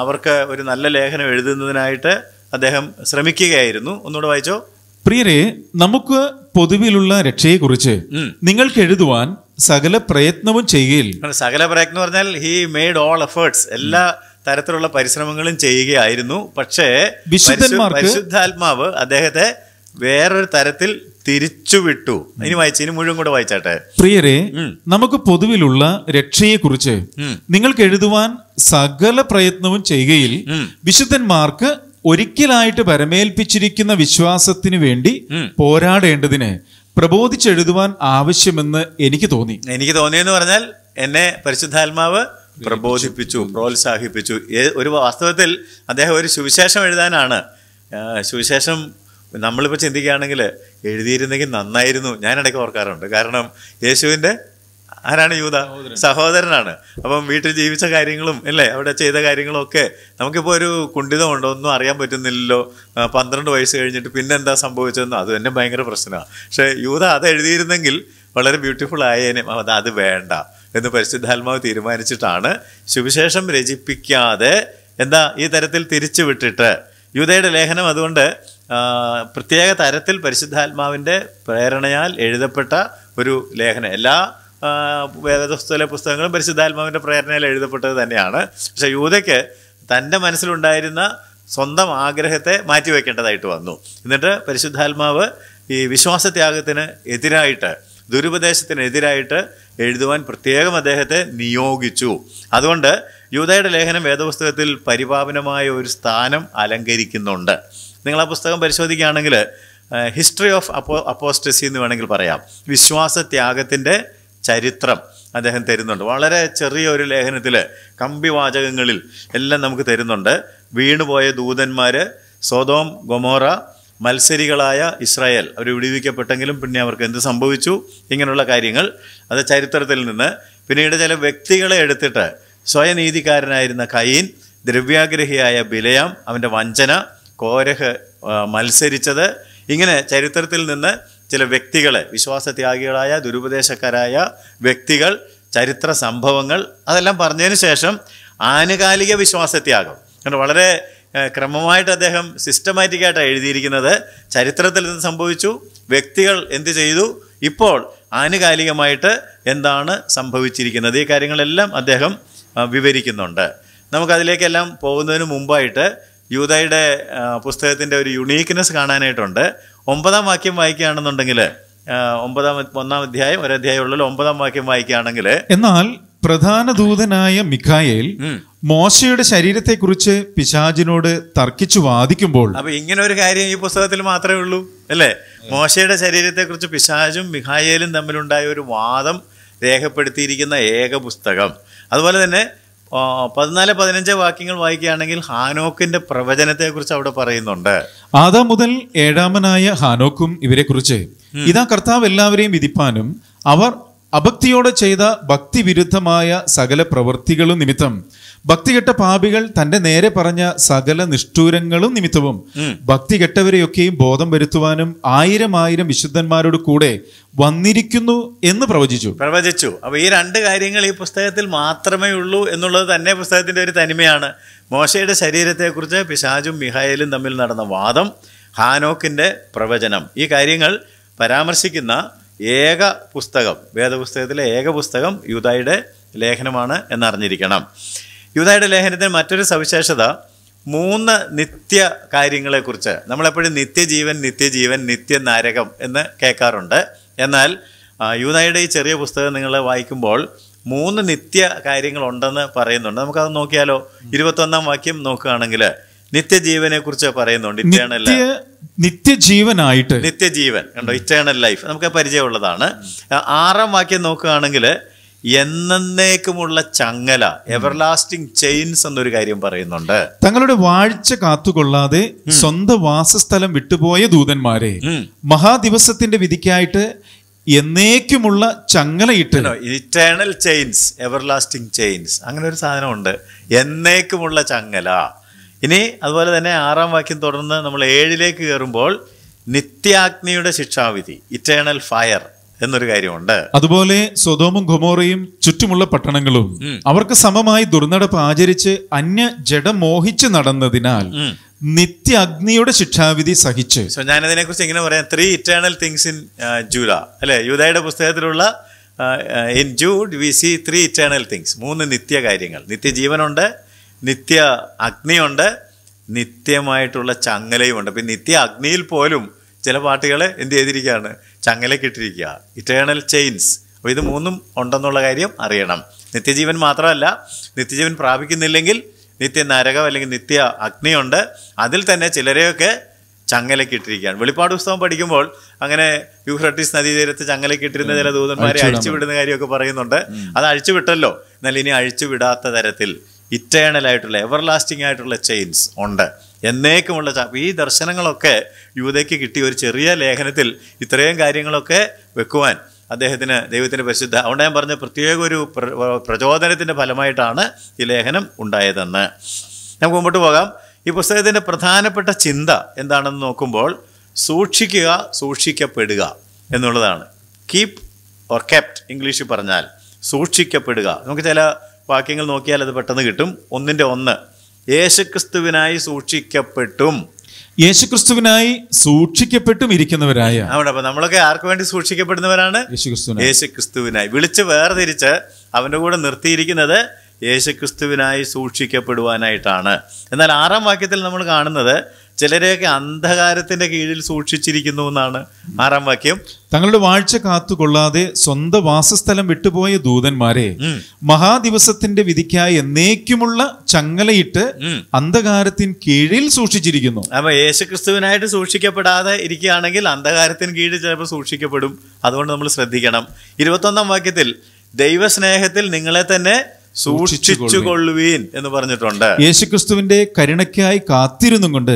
Speaker 1: അവർക്ക് ഒരു നല്ല ലേഖനം എഴുതുന്നതിനായിട്ട് അദ്ദേഹം ശ്രമിക്കുകയായിരുന്നു ഒന്നുകൂടെ വായിച്ചോ പ്രിയരെ
Speaker 2: നമുക്ക് പൊതുവിലുള്ള രക്ഷയെക്കുറിച്ച് നിങ്ങൾക്ക് എഴുതുവാൻ സകല പ്രയത്നവും ചെയ്യുകയിൽ
Speaker 1: സകല പ്രയത്നം പറഞ്ഞാൽ ഹി മെയ്ഡ് ഓൾ എഫേർട്സ് എല്ലാ തരത്തിലുള്ള പരിശ്രമങ്ങളും ചെയ്യുകയായിരുന്നു പക്ഷേ വിശുദ്ധന്മാർക്ക് പരിശുദ്ധാത്മാവ് അദ്ദേഹത്തെ വേറൊരു തരത്തിൽ തിരിച്ചുവിട്ടു ഇനി വായിച്ചു ഇനി മുഴുവൻ കൂടെ വായിച്ചാട്ടെ
Speaker 2: പ്രിയരെ നമുക്ക് പൊതുവിലുള്ള രക്ഷയെക്കുറിച്ച് നിങ്ങൾക്ക് എഴുതുവാൻ സകല പ്രയത്നവും ചെയ്യുകയിൽ വിശുദ്ധന്മാർക്ക് ഒരിക്കലായിട്ട് പരമേൽപ്പിച്ചിരിക്കുന്ന വിശ്വാസത്തിനു വേണ്ടി പോരാടേണ്ടതിന് പ്രബോധിച്ചെഴുതുവാൻ ആവശ്യമെന്ന് എനിക്ക് തോന്നി
Speaker 1: എനിക്ക് തോന്നിയെന്ന് പറഞ്ഞാൽ എന്നെ പരിശുദ്ധാത്മാവ് പ്രബോധിപ്പിച്ചു പ്രോത്സാഹിപ്പിച്ചു ഒരു വാസ്തവത്തിൽ അദ്ദേഹം ഒരു സുവിശേഷം എഴുതാനാണ് സുവിശേഷം നമ്മളിപ്പോൾ ചിന്തിക്കുകയാണെങ്കിൽ എഴുതിയിരുന്നെങ്കിൽ നന്നായിരുന്നു ഞാൻ ഇടയ്ക്ക് ഓർക്കാറുണ്ട് കാരണം യേശുവിൻ്റെ ആരാണ് യൂത സഹോദരനാണ് അപ്പം വീട്ടിൽ ജീവിച്ച കാര്യങ്ങളും അല്ലേ അവിടെ ചെയ്ത കാര്യങ്ങളും ഒക്കെ നമുക്കിപ്പോൾ ഒരു കുണ്ഠിതമുണ്ടോ ഒന്നും അറിയാൻ പറ്റുന്നില്ലല്ലോ പന്ത്രണ്ട് വയസ്സ് കഴിഞ്ഞിട്ട് പിന്നെ എന്താ സംഭവിച്ചതെന്ന് അത് തന്നെ ഭയങ്കര പ്രശ്നമാണ് പക്ഷേ യൂത അത് എഴുതിയിരുന്നെങ്കിൽ വളരെ ബ്യൂട്ടിഫുൾ ആയേനെ അത് അത് വേണ്ട എന്ന് പരിശുദ്ധാത്മാവ് തീരുമാനിച്ചിട്ടാണ് സുവിശേഷം രചിപ്പിക്കാതെ എന്താ ഈ തരത്തിൽ തിരിച്ചു വിട്ടിട്ട് യൂതയുടെ ലേഖനം അതുകൊണ്ട് പ്രത്യേക തരത്തിൽ പരിശുദ്ധാത്മാവിൻ്റെ പ്രേരണയാൽ എഴുതപ്പെട്ട ഒരു ലേഖനം എല്ലാ വേദപുസ്തകത്തിലെ പുസ്തകങ്ങളും പരിശുദ്ധാത്മാവിൻ്റെ പ്രേരണയിൽ എഴുതപ്പെട്ടത് തന്നെയാണ് പക്ഷെ യൂതയ്ക്ക് തൻ്റെ മനസ്സിലുണ്ടായിരുന്ന സ്വന്തം ആഗ്രഹത്തെ മാറ്റിവെക്കേണ്ടതായിട്ട് വന്നു എന്നിട്ട് പരിശുദ്ധാത്മാവ് ഈ വിശ്വാസത്യാഗത്തിന് എതിരായിട്ട് ദുരുപദേശത്തിനെതിരായിട്ട് എഴുതുവാൻ പ്രത്യേകം അദ്ദേഹത്തെ നിയോഗിച്ചു അതുകൊണ്ട് യൂതയുടെ ലേഖനം വേദപുസ്തകത്തിൽ പരിപാവനമായ ഒരു സ്ഥാനം അലങ്കരിക്കുന്നുണ്ട് നിങ്ങൾ ആ പുസ്തകം പരിശോധിക്കുകയാണെങ്കിൽ ഹിസ്റ്ററി ഓഫ് അപ്പോ അപ്പോസ്റ്റസി എന്ന് വേണമെങ്കിൽ പറയാം ത്യാഗത്തിൻ്റെ ചരിത്രം അദ്ദേഹം തരുന്നുണ്ട് വളരെ ചെറിയ ഒരു ലേഖനത്തിൽ കമ്പിവാചകങ്ങളിൽ എല്ലാം നമുക്ക് തരുന്നുണ്ട് വീണുപോയ ദൂതന്മാർ സോതോം ഗൊമോറ മത്സരികളായ ഇസ്രായേൽ അവർ വിടിവിക്കപ്പെട്ടെങ്കിലും പിന്നെ അവർക്ക് എന്ത് സംഭവിച്ചു ഇങ്ങനെയുള്ള കാര്യങ്ങൾ അത് ചരിത്രത്തിൽ നിന്ന് പിന്നീട് ചില വ്യക്തികളെ എടുത്തിട്ട് സ്വയനീതിക്കാരനായിരുന്ന കയ്യൻ ദ്രവ്യാഗ്രഹിയായ ബിലയാം അവൻ്റെ വഞ്ചന കോരഹ് മത്സരിച്ചത് ഇങ്ങനെ ചരിത്രത്തിൽ നിന്ന് ചില വ്യക്തികളെ വിശ്വാസത്യാഗികളായ ദുരുപദേശക്കാരായ വ്യക്തികൾ ചരിത്ര സംഭവങ്ങൾ അതെല്ലാം പറഞ്ഞതിന് ശേഷം ആനുകാലിക വിശ്വാസത്യാഗം അങ്ങനെ വളരെ ക്രമമായിട്ട് അദ്ദേഹം സിസ്റ്റമാറ്റിക്കായിട്ടാണ് എഴുതിയിരിക്കുന്നത് ചരിത്രത്തിൽ നിന്ന് സംഭവിച്ചു വ്യക്തികൾ എന്ത് ചെയ്തു ഇപ്പോൾ ആനുകാലികമായിട്ട് എന്താണ് സംഭവിച്ചിരിക്കുന്നത് ഈ കാര്യങ്ങളെല്ലാം അദ്ദേഹം വിവരിക്കുന്നുണ്ട് നമുക്കതിലേക്കെല്ലാം പോകുന്നതിന് മുമ്പായിട്ട് യൂതയുടെ പുസ്തകത്തിൻ്റെ ഒരു യുണീക്ക്നെസ് കാണാനായിട്ടുണ്ട് ഒമ്പതാം വാക്യം വായിക്കുകയാണെന്നുണ്ടെങ്കിൽ ഒമ്പതാം ഒന്നാം അധ്യായം ഒരധ്യായം ഉള്ളിൽ ഒമ്പതാം വാക്യം വായിക്കുകയാണെങ്കിൽ
Speaker 2: എന്നാൽ പ്രധാന ദൂതനായ മിഖായേൽ മോശയുടെ ശരീരത്തെക്കുറിച്ച് പിശാചിനോട് തർക്കിച്ചു വാദിക്കുമ്പോൾ
Speaker 1: അപ്പൊ ഇങ്ങനെ ഒരു കാര്യം ഈ പുസ്തകത്തിൽ മാത്രമേ ഉള്ളൂ അല്ലേ മോശയുടെ ശരീരത്തെക്കുറിച്ച് പിശാചും മിഖായേലും തമ്മിലുണ്ടായ ഒരു വാദം രേഖപ്പെടുത്തിയിരിക്കുന്ന ഏക പുസ്തകം അതുപോലെ തന്നെ പതിനാല് പതിനഞ്ച് വാക്യങ്ങൾ വായിക്കുകയാണെങ്കിൽ ഹാനോക്കിന്റെ പ്രവചനത്തെക്കുറിച്ച് അവിടെ പറയുന്നുണ്ട്
Speaker 2: ആദാം മുതൽ ഏഴാമനായ ഹാനോക്കും ഇവരെക്കുറിച്ച് ഇതാ കർത്താവ് എല്ലാവരെയും വിധിപ്പാനും അവർ അഭക്തിയോടെ ചെയ്ത ഭക്തിവിരുദ്ധമായ സകല പ്രവൃത്തികളും നിമിത്തം ഭക്തികെട്ട പാപികൾ തന്റെ നേരെ പറഞ്ഞ സകല നിഷ്ഠൂരങ്ങളും നിമിത്തവും ഭക്തി കെട്ടവരെയൊക്കെയും ബോധം വരുത്തുവാനും ആയിരം ആയിരം വിശുദ്ധന്മാരോട് കൂടെ വന്നിരിക്കുന്നു എന്ന് പ്രവചിച്ചു
Speaker 1: പ്രവചിച്ചു അപ്പൊ ഈ രണ്ട് കാര്യങ്ങൾ ഈ പുസ്തകത്തിൽ മാത്രമേ ഉള്ളൂ എന്നുള്ളത് തന്നെ പുസ്തകത്തിന്റെ ഒരു തനിമയാണ് മോശയുടെ ശരീരത്തെക്കുറിച്ച് പിശാജും മിഹായലും തമ്മിൽ നടന്ന വാദം ഹാനോക്കിന്റെ പ്രവചനം ഈ കാര്യങ്ങൾ പരാമർശിക്കുന്ന ഏക പുസ്തകം വേദപുസ്തകത്തിലെ ഏക പുസ്തകം യുദായുടെ ലേഖനമാണ് എന്നറിഞ്ഞിരിക്കണം യുദായുടെ ലേഖനത്തിന് മറ്റൊരു സവിശേഷത മൂന്ന് നിത്യ കാര്യങ്ങളെക്കുറിച്ച് നമ്മളെപ്പോഴും നിത്യജീവൻ നിത്യജീവൻ നിത്യ നാരകം എന്ന് കേൾക്കാറുണ്ട് എന്നാൽ യുദായുടെ ഈ ചെറിയ പുസ്തകം നിങ്ങൾ വായിക്കുമ്പോൾ മൂന്ന് നിത്യ കാര്യങ്ങളുണ്ടെന്ന് പറയുന്നുണ്ട് നമുക്കത് നോക്കിയാലോ ഇരുപത്തൊന്നാം വാക്യം നോക്കുകയാണെങ്കിൽ നിത്യജീവനെക്കുറിച്ച് പറയുന്നുണ്ട് ഇറ്റേണൽ
Speaker 2: നിത്യജീവനായിട്ട്
Speaker 1: നിത്യജീവൻ കണ്ടോ ഇറ്റേണൽ ലൈഫ് നമുക്ക് പരിചയമുള്ളതാണ് ആറാം വാക്യം നോക്കുകയാണെങ്കിൽ എന്നേക്കുമുള്ള ചങ്ങല എവർലാസ്റ്റിംഗ് ചെയിൻസ് എന്നൊരു കാര്യം പറയുന്നുണ്ട്
Speaker 2: തങ്ങളുടെ വാഴ്ച കാത്തുകൊള്ളാതെ സ്വന്തം വാസസ്ഥലം വിട്ടുപോയ ദൂതന്മാരെ മഹാദിവസത്തിന്റെ വിധിക്കായിട്ട് എന്നേക്കുമുള്ള ചങ്ങലയിട്ട്
Speaker 1: ഇറ്റേണൽ ചെയിൻസ് എവർലാസ്റ്റിംഗ് ചെയിൻസ് അങ്ങനെ ഒരു സാധനമുണ്ട് എന്നേക്കുമുള്ള ചങ്ങല ഇനി അതുപോലെ തന്നെ ആറാം വാക്യം തുടർന്ന് നമ്മൾ ഏഴിലേക്ക് കയറുമ്പോൾ നിത്യാഗ്നിയുടെ ശിക്ഷാവിധി ഇറ്റേണൽ ഫയർ എന്നൊരു കാര്യമുണ്ട്
Speaker 2: അതുപോലെ സ്വതോമും ഖുമോറയും ചുറ്റുമുള്ള പട്ടണങ്ങളും അവർക്ക് സമമായി ദുർനടപ്പ് ആചരിച്ച് അന്യ ജഡം മോഹിച്ച് നടന്നതിനാൽ നിത്യ അഗ്നിയുടെ ശിക്ഷാവിധി സഹിച്ച് സോ
Speaker 1: ഞാനതിനെ കുറിച്ച് ഇങ്ങനെ പറയാം ത്രീ ഇറ്റേണൽ തിങ്സ് ഇൻ ജൂല അല്ലെ യൂതയുടെ പുസ്തകത്തിലുള്ള in Jude we see three eternal things മൂന്ന് നിത്യ കാര്യങ്ങൾ നിത്യജീവനുണ്ട് നിത്യ അഗ്നിയുണ്ട് നിത്യമായിട്ടുള്ള ചങ്ങലയുമുണ്ട് അപ്പം നിത്യ അഗ്നിയിൽ പോലും ചില പാട്ടുകൾ എന്ത് ചെയ്തിരിക്കുകയാണ് ചങ്ങലക്കിട്ടിരിക്കുക ഇറ്റേണൽ ചെയിൻസ് അപ്പോൾ ഇത് മൂന്നും ഉണ്ടെന്നുള്ള കാര്യം അറിയണം നിത്യജീവൻ മാത്രമല്ല നിത്യജീവൻ പ്രാപിക്കുന്നില്ലെങ്കിൽ നിത്യ നരകം അല്ലെങ്കിൽ നിത്യ അഗ്നിയുണ്ട് അതിൽ തന്നെ ചിലരെയൊക്കെ ചങ്ങലക്കിട്ടിരിക്കുകയാണ് വെളിപ്പാട് പുസ്തകം പഠിക്കുമ്പോൾ അങ്ങനെ യൂഫ്രട്ടീസ് നദീതീരത്ത് ചങ്ങലക്കിട്ടിരുന്ന ചില ദൂതന്മാരെ അഴിച്ചുവിടുന്ന കാര്യമൊക്കെ പറയുന്നുണ്ട് അത് അഴിച്ചുവിട്ടല്ലോ എന്നാൽ ഇനി അഴിച്ചുവിടാത്ത തരത്തിൽ ഇറ്റേണൽ ആയിട്ടുള്ള എവർ ലാസ്റ്റിംഗ് ആയിട്ടുള്ള ചെയിൻസ് ഉണ്ട് എന്നേക്കുമുള്ള ഈ ദർശനങ്ങളൊക്കെ യുവതയ്ക്ക് കിട്ടിയ ഒരു ചെറിയ ലേഖനത്തിൽ ഇത്രയും കാര്യങ്ങളൊക്കെ വെക്കുവാൻ അദ്ദേഹത്തിന് ദൈവത്തിൻ്റെ പരിശുദ്ധ അതുകൊണ്ട് ഞാൻ പറഞ്ഞ പ്രത്യേക ഒരു പ്രചോദനത്തിൻ്റെ ഫലമായിട്ടാണ് ഈ ലേഖനം ഉണ്ടായതെന്ന് നമുക്ക് മുമ്പോട്ട് പോകാം ഈ പുസ്തകത്തിൻ്റെ പ്രധാനപ്പെട്ട ചിന്ത എന്താണെന്ന് നോക്കുമ്പോൾ സൂക്ഷിക്കുക സൂക്ഷിക്കപ്പെടുക എന്നുള്ളതാണ് കീപ് ഓർ കെപ്റ്റ് ഇംഗ്ലീഷിൽ പറഞ്ഞാൽ സൂക്ഷിക്കപ്പെടുക നമുക്ക് ചില വാക്യങ്ങൾ നോക്കിയാൽ അത് പെട്ടെന്ന് കിട്ടും ഒന്നിൻ്റെ ഒന്ന് യേശുക്രിസ്തുവിനായി സൂക്ഷിക്കപ്പെട്ടും യേശുക്രിസ്തുവിനായി
Speaker 2: സൂക്ഷിക്കപ്പെട്ടും ഇരിക്കുന്നവരായ
Speaker 1: അവിടെ അപ്പൊ നമ്മളൊക്കെ ആർക്ക് വേണ്ടി സൂക്ഷിക്കപ്പെടുന്നവരാണ് യേശുക്രിസ്തുവിനായി വിളിച്ച് വേർതിരിച്ച് അവൻ്റെ കൂടെ നിർത്തിയിരിക്കുന്നത് യേശുക്രിസ്തുവിനായി സൂക്ഷിക്കപ്പെടുവാനായിട്ടാണ് എന്നാൽ ആറാം വാക്യത്തിൽ നമ്മൾ കാണുന്നത് ചിലരെയൊക്കെ അന്ധകാരത്തിന്റെ കീഴിൽ സൂക്ഷിച്ചിരിക്കുന്നു എന്നാണ് ആറാം വാക്യം
Speaker 2: തങ്ങളുടെ വാഴ്ച കാത്തുകൊള്ളാതെ സ്വന്തം വാസസ്ഥലം വിട്ടുപോയ ദൂതന്മാരെ മഹാദിവസത്തിന്റെ വിധിക്കായി എന്നേക്കുമുള്ള ചങ്ങലയിട്ട് അന്ധകാരത്തിൻ കീഴിൽ സൂക്ഷിച്ചിരിക്കുന്നു
Speaker 1: അപ്പൊ യേശുക്രിസ്തുവിനായിട്ട് സൂക്ഷിക്കപ്പെടാതെ ഇരിക്കുകയാണെങ്കിൽ അന്ധകാരത്തിന് കീഴിൽ ചിലപ്പോൾ സൂക്ഷിക്കപ്പെടും അതുകൊണ്ട് നമ്മൾ ശ്രദ്ധിക്കണം ഇരുപത്തൊന്നാം വാക്യത്തിൽ ദൈവസ്നേഹത്തിൽ നിങ്ങളെ തന്നെ സൂക്ഷിച്ചുകൊള്ളുവീൻ എന്ന് പറഞ്ഞിട്ടുണ്ട്
Speaker 2: യേശുക്രിസ്തുവിന്റെ കരുണയ്ക്കായി കാത്തിരുന്നും കൊണ്ട്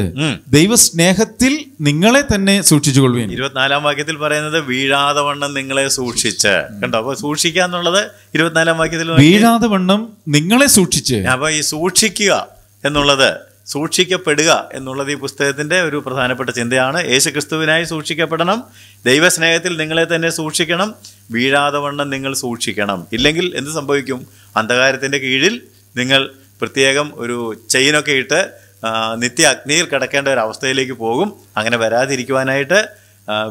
Speaker 2: ദൈവസ്നേഹത്തിൽ നിങ്ങളെ തന്നെ സൂക്ഷിച്ചുകൊള്ളുവീൻ
Speaker 1: ഇരുപത്തിനാലാം വാക്യത്തിൽ പറയുന്നത് വീഴാതെ വണ്ണം നിങ്ങളെ സൂക്ഷിച്ച് കണ്ടോ അപ്പൊ സൂക്ഷിക്കുക എന്നുള്ളത് ഇരുപത്തിനാലാം വാക്യത്തിൽ വീഴാതെ
Speaker 2: വണ്ണം നിങ്ങളെ സൂക്ഷിച്ച്
Speaker 1: അപ്പൊ ഈ സൂക്ഷിക്കുക എന്നുള്ളത് സൂക്ഷിക്കപ്പെടുക എന്നുള്ളത് ഈ പുസ്തകത്തിൻ്റെ ഒരു പ്രധാനപ്പെട്ട ചിന്തയാണ് യേശുക്രിസ്തുവിനായി സൂക്ഷിക്കപ്പെടണം ദൈവസ്നേഹത്തിൽ നിങ്ങളെ തന്നെ സൂക്ഷിക്കണം വീഴാതെ വണ്ണം നിങ്ങൾ സൂക്ഷിക്കണം ഇല്ലെങ്കിൽ എന്ത് സംഭവിക്കും അന്ധകാരത്തിൻ്റെ കീഴിൽ നിങ്ങൾ പ്രത്യേകം ഒരു ചെയിനൊക്കെ ഇട്ട് നിത്യ അഗ്നിയിൽ കിടക്കേണ്ട ഒരു അവസ്ഥയിലേക്ക് പോകും അങ്ങനെ വരാതിരിക്കുവാനായിട്ട്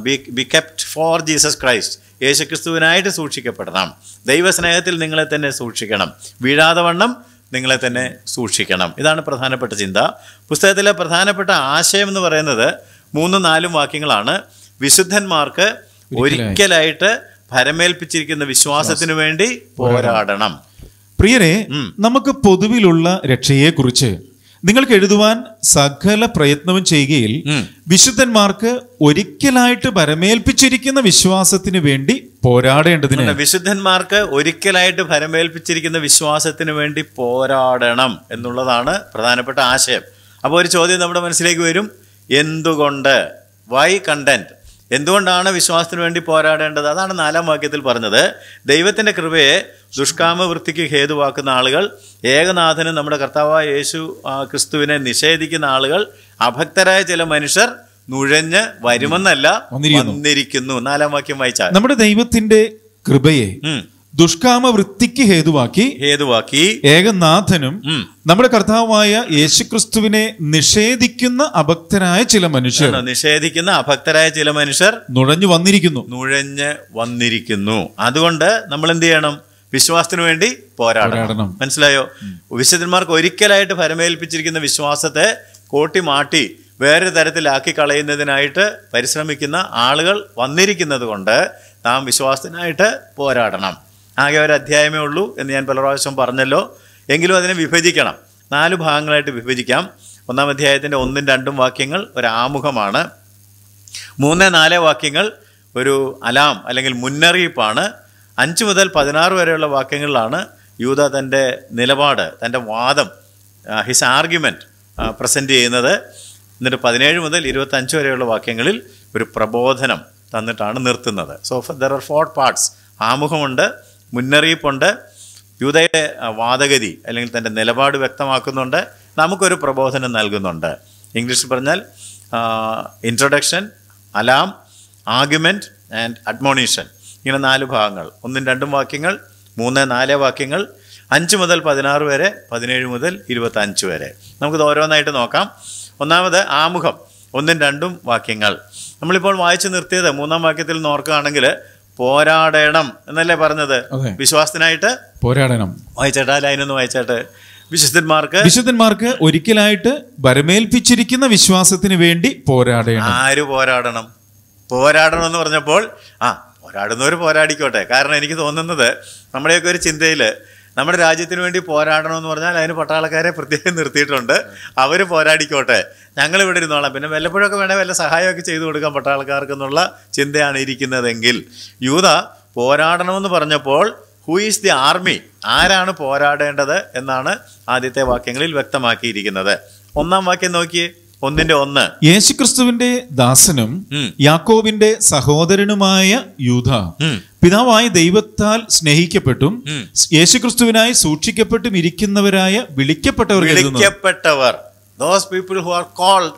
Speaker 1: be be kept for Jesus Christ യേശുക്രിസ്തുവിനായിട്ട് സൂക്ഷിക്കപ്പെടണം ദൈവസ്നേഹത്തിൽ നിങ്ങളെ തന്നെ സൂക്ഷിക്കണം വീഴാതെ വണ്ണം നിങ്ങളെ തന്നെ സൂക്ഷിക്കണം ഇതാണ് പ്രധാനപ്പെട്ട ചിന്ത പുസ്തകത്തിലെ പ്രധാനപ്പെട്ട ആശയം എന്ന് പറയുന്നത് മൂന്നും നാലും വാക്യങ്ങളാണ് വിശുദ്ധന്മാർക്ക് ഒരിക്കലായിട്ട് ഭരമേൽപ്പിച്ചിരിക്കുന്ന വിശ്വാസത്തിന് വേണ്ടി പോരാടണം
Speaker 2: പ്രിയരെ നമുക്ക് പൊതുവിലുള്ള രക്ഷയെക്കുറിച്ച് നിങ്ങൾക്ക് എഴുതുവാൻ സകല പ്രയത്നവും ചെയ്യുകയിൽ വിശുദ്ധന്മാർക്ക് ഒരിക്കലായിട്ട് പരമേൽപ്പിച്ചിരിക്കുന്ന വിശ്വാസത്തിന് വേണ്ടി പോരാടേണ്ടതിന്
Speaker 1: വിശുദ്ധന്മാർക്ക് ഒരിക്കലായിട്ട് പരമേൽപ്പിച്ചിരിക്കുന്ന വിശ്വാസത്തിന് വേണ്ടി പോരാടണം എന്നുള്ളതാണ് പ്രധാനപ്പെട്ട ആശയം അപ്പോൾ ഒരു ചോദ്യം നമ്മുടെ മനസ്സിലേക്ക് വരും എന്തുകൊണ്ട് വൈ കണ്ടന്റ് എന്തുകൊണ്ടാണ് വിശ്വാസത്തിന് വേണ്ടി പോരാടേണ്ടത് അതാണ് നാലാം വാക്യത്തിൽ പറഞ്ഞത് ദൈവത്തിൻ്റെ കൃപയെ ദുഷ്കാമ വൃത്തിക്ക് ഹേതുവാക്കുന്ന ആളുകൾ ഏകനാഥന് നമ്മുടെ കർത്താവായ യേശു ക്രിസ്തുവിനെ നിഷേധിക്കുന്ന ആളുകൾ അഭക്തരായ ചില മനുഷ്യർ നുഴഞ്ഞ് വരുമെന്നല്ല വന്നിരിക്കുന്നു നാലാം വാക്യം വായിച്ചാൽ
Speaker 2: നമ്മുടെ ദൈവത്തിന്റെ കൃപയെ ദുഷ്കാമ വൃത്തിക്ക് ഹേതുവാക്കി
Speaker 1: ഹേതുവാക്കി
Speaker 2: ഏകനാഥനും നമ്മുടെ കർത്താവായ യേശുക്രിസ്തുവിനെ നിഷേധിക്കുന്ന അഭക്തരായ ചില മനുഷ്യർ
Speaker 1: നിഷേധിക്കുന്ന അഭക്തരായ ചില മനുഷ്യർ
Speaker 2: നുഴഞ്ഞു വന്നിരിക്കുന്നു
Speaker 1: നുഴഞ്ഞ് വന്നിരിക്കുന്നു അതുകൊണ്ട് നമ്മൾ എന്ത് ചെയ്യണം വിശ്വാസത്തിന് വേണ്ടി പോരാടണം മനസ്സിലായോ വിശുദ്ധന്മാർക്ക് ഒരിക്കലായിട്ട് ഫരമേൽപ്പിച്ചിരിക്കുന്ന വിശ്വാസത്തെ കോട്ടി മാട്ടി വേറെ തരത്തിലാക്കി കളയുന്നതിനായിട്ട് പരിശ്രമിക്കുന്ന ആളുകൾ വന്നിരിക്കുന്നത് കൊണ്ട് നാം വിശ്വാസത്തിനായിട്ട് പോരാടണം ആകെ ഒരു അധ്യായമേ ഉള്ളൂ എന്ന് ഞാൻ പല പ്രാവശ്യം പറഞ്ഞല്ലോ എങ്കിലും അതിനെ വിഭജിക്കണം നാല് ഭാഗങ്ങളായിട്ട് വിഭജിക്കാം ഒന്നാം അധ്യായത്തിൻ്റെ ഒന്നും രണ്ടും വാക്യങ്ങൾ ഒരു ആമുഖമാണ് മൂന്ന് നാല് വാക്യങ്ങൾ ഒരു അലാം അല്ലെങ്കിൽ മുന്നറിയിപ്പാണ് അഞ്ച് മുതൽ പതിനാറ് വരെയുള്ള വാക്യങ്ങളിലാണ് യൂത തൻ്റെ നിലപാട് തൻ്റെ വാദം ഹിസ് ആർഗ്യുമെൻറ്റ് പ്രസൻറ്റ് ചെയ്യുന്നത് എന്നിട്ട് പതിനേഴ് മുതൽ ഇരുപത്തഞ്ച് വരെയുള്ള വാക്യങ്ങളിൽ ഒരു പ്രബോധനം തന്നിട്ടാണ് നിർത്തുന്നത് so there are four parts ആമുഖമുണ്ട് മുന്നറിയിപ്പുണ്ട് യൂതയുടെ വാദഗതി അല്ലെങ്കിൽ തൻ്റെ നിലപാട് വ്യക്തമാക്കുന്നുണ്ട് നമുക്കൊരു പ്രബോധനം നൽകുന്നുണ്ട് ഇംഗ്ലീഷിൽ പറഞ്ഞാൽ introduction alarm argument and admonition ഇങ്ങനെ നാല് ഭാഗങ്ങൾ ഒന്നും രണ്ടും വാക്യങ്ങൾ മൂന്ന് നാല് വാക്യങ്ങൾ അഞ്ച് മുതൽ പതിനാറ് വരെ പതിനേഴ് മുതൽ ഇരുപത്തഞ്ച് വരെ നമുക്കിത് ഓരോന്നായിട്ട് നോക്കാം ഒന്നാമത് ആമുഖം ഒന്നും രണ്ടും വാക്യങ്ങൾ നമ്മളിപ്പോൾ വായിച്ചു നിർത്തിയത് മൂന്നാം വാക്യത്തിൽ നോർക്കുകയാണെങ്കിൽ പോരാടണം എന്നല്ലേ പറഞ്ഞത് വിശ്വാസത്തിനായിട്ട് പോരാടണം വായിച്ചേട്ടാ ലൈനൊന്ന് വായിച്ചേട്ടെ വിശുദ്ധന്മാർക്ക്
Speaker 2: വിശുദ്ധന്മാർക്ക് ഒരിക്കലായിട്ട് വരമേൽപ്പിച്ചിരിക്കുന്ന വിശ്വാസത്തിന് വേണ്ടി പോരാടണം
Speaker 1: ആര് പോരാടണം പോരാടണം എന്ന് പറഞ്ഞപ്പോൾ ആ പോരാടുന്നവർ പോരാടിക്കോട്ടെ കാരണം എനിക്ക് തോന്നുന്നത് നമ്മുടെയൊക്കെ ഒരു ചിന്തയിൽ നമ്മുടെ രാജ്യത്തിന് വേണ്ടി പോരാടണം എന്ന് പറഞ്ഞാൽ അതിന് പട്ടാളക്കാരെ പ്രത്യേകം നിർത്തിയിട്ടുണ്ട് അവർ പോരാടിക്കോട്ടെ ഞങ്ങൾ ഇവിടെ ഇരുന്നോളാം പിന്നെ വല്ലപ്പോഴൊക്കെ വേണേൽ വല്ല സഹായമൊക്കെ ചെയ്തു കൊടുക്കാം പട്ടാളക്കാർക്ക് എന്നുള്ള ചിന്തയാണ് ഇരിക്കുന്നതെങ്കിൽ യൂത പോരാടണമെന്ന് പറഞ്ഞപ്പോൾ ഹൂ ഈസ് ദി ആർമി ആരാണ് പോരാടേണ്ടത് എന്നാണ് ആദ്യത്തെ വാക്യങ്ങളിൽ വ്യക്തമാക്കിയിരിക്കുന്നത് ഒന്നാം വാക്യം നോക്കിയേ ഒന്നിന്റെ ഒന്ന്
Speaker 2: യേശുക്രിസ്തുവിന്റെ ദാസനും യാക്കോബിന്റെ സഹോദരനുമായ യൂത പിതാവായ ദൈവത്താൽ സ്നേഹിക്കപ്പെട്ടും യേശുക്രിസ്തുവിനായി സൂക്ഷിക്കപ്പെട്ടും ഇരിക്കുന്നവരായ
Speaker 1: വിളിക്കപ്പെട്ടവർ വിളിക്കപ്പെട്ടവർ those people who are called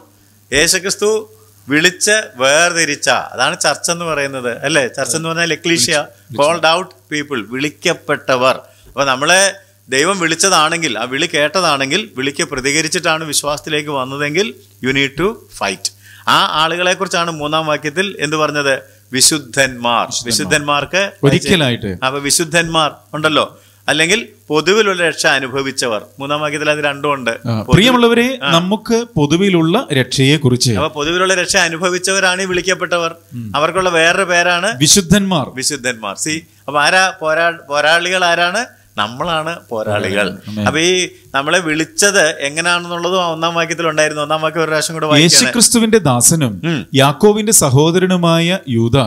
Speaker 1: യേശുക്രിസ്തു വിളിച്ച് വേർതിരിച്ച അതാണ് ചർച്ച എന്ന് പറയുന്നത് അല്ലേ ചർച്ച എന്ന് പറഞ്ഞാൽ എക്ലീഷ്യ കോൾഡ് ഔട്ട് പീപ്പിൾ വിളിക്കപ്പെട്ടവർ അപ്പൊ നമ്മളെ ദൈവം വിളിച്ചതാണെങ്കിൽ ആ വിളി കേട്ടതാണെങ്കിൽ വിളിക്ക് പ്രതികരിച്ചിട്ടാണ് വിശ്വാസത്തിലേക്ക് വന്നതെങ്കിൽ യു നീഡ് ടു ഫൈറ്റ് ആ ആളുകളെക്കുറിച്ചാണ് മൂന്നാം വാക്യത്തിൽ എന്ത് പറഞ്ഞത് വിശുദ്ധന്മാർ വിശുദ്ധന്മാർക്ക് ഒരിക്കലായിട്ട് അപ്പൊ വിശുദ്ധന്മാർ ഉണ്ടല്ലോ അല്ലെങ്കിൽ പൊതുവിലുള്ള രക്ഷ അനുഭവിച്ചവർ മൂന്നാം വാക്യത്തിൽ അത് രണ്ടുമുണ്ട് പ്രിയമുള്ളവരെ
Speaker 2: നമുക്ക് പൊതുവിലുള്ള രക്ഷയെ കുറിച്ച് അപ്പൊ
Speaker 1: പൊതുവിലുള്ള രക്ഷ അനുഭവിച്ചവരാണ് ഈ വിളിക്കപ്പെട്ടവർ അവർക്കുള്ള വേറൊരു പേരാണ് വിശുദ്ധന്മാർ വിശുദ്ധന്മാർ സി അപ്പൊ ആരാ പോരാ പോരാളികൾ ആരാണ് നമ്മളാണ് പോരാളികൾ അപ്പൊ ഈ നമ്മളെ വിളിച്ചത് എങ്ങനെയാണെന്നുള്ളതും ഒന്നാം വാക്യത്തിൽ ഉണ്ടായിരുന്നു ഒന്നാം വാക്യം ഒരു പ്രാവശ്യം കൂടെ യേശുക്രിസ്തുവിന്റെ
Speaker 2: ദാസനും യാക്കോവിന്റെ സഹോദരനുമായ യൂത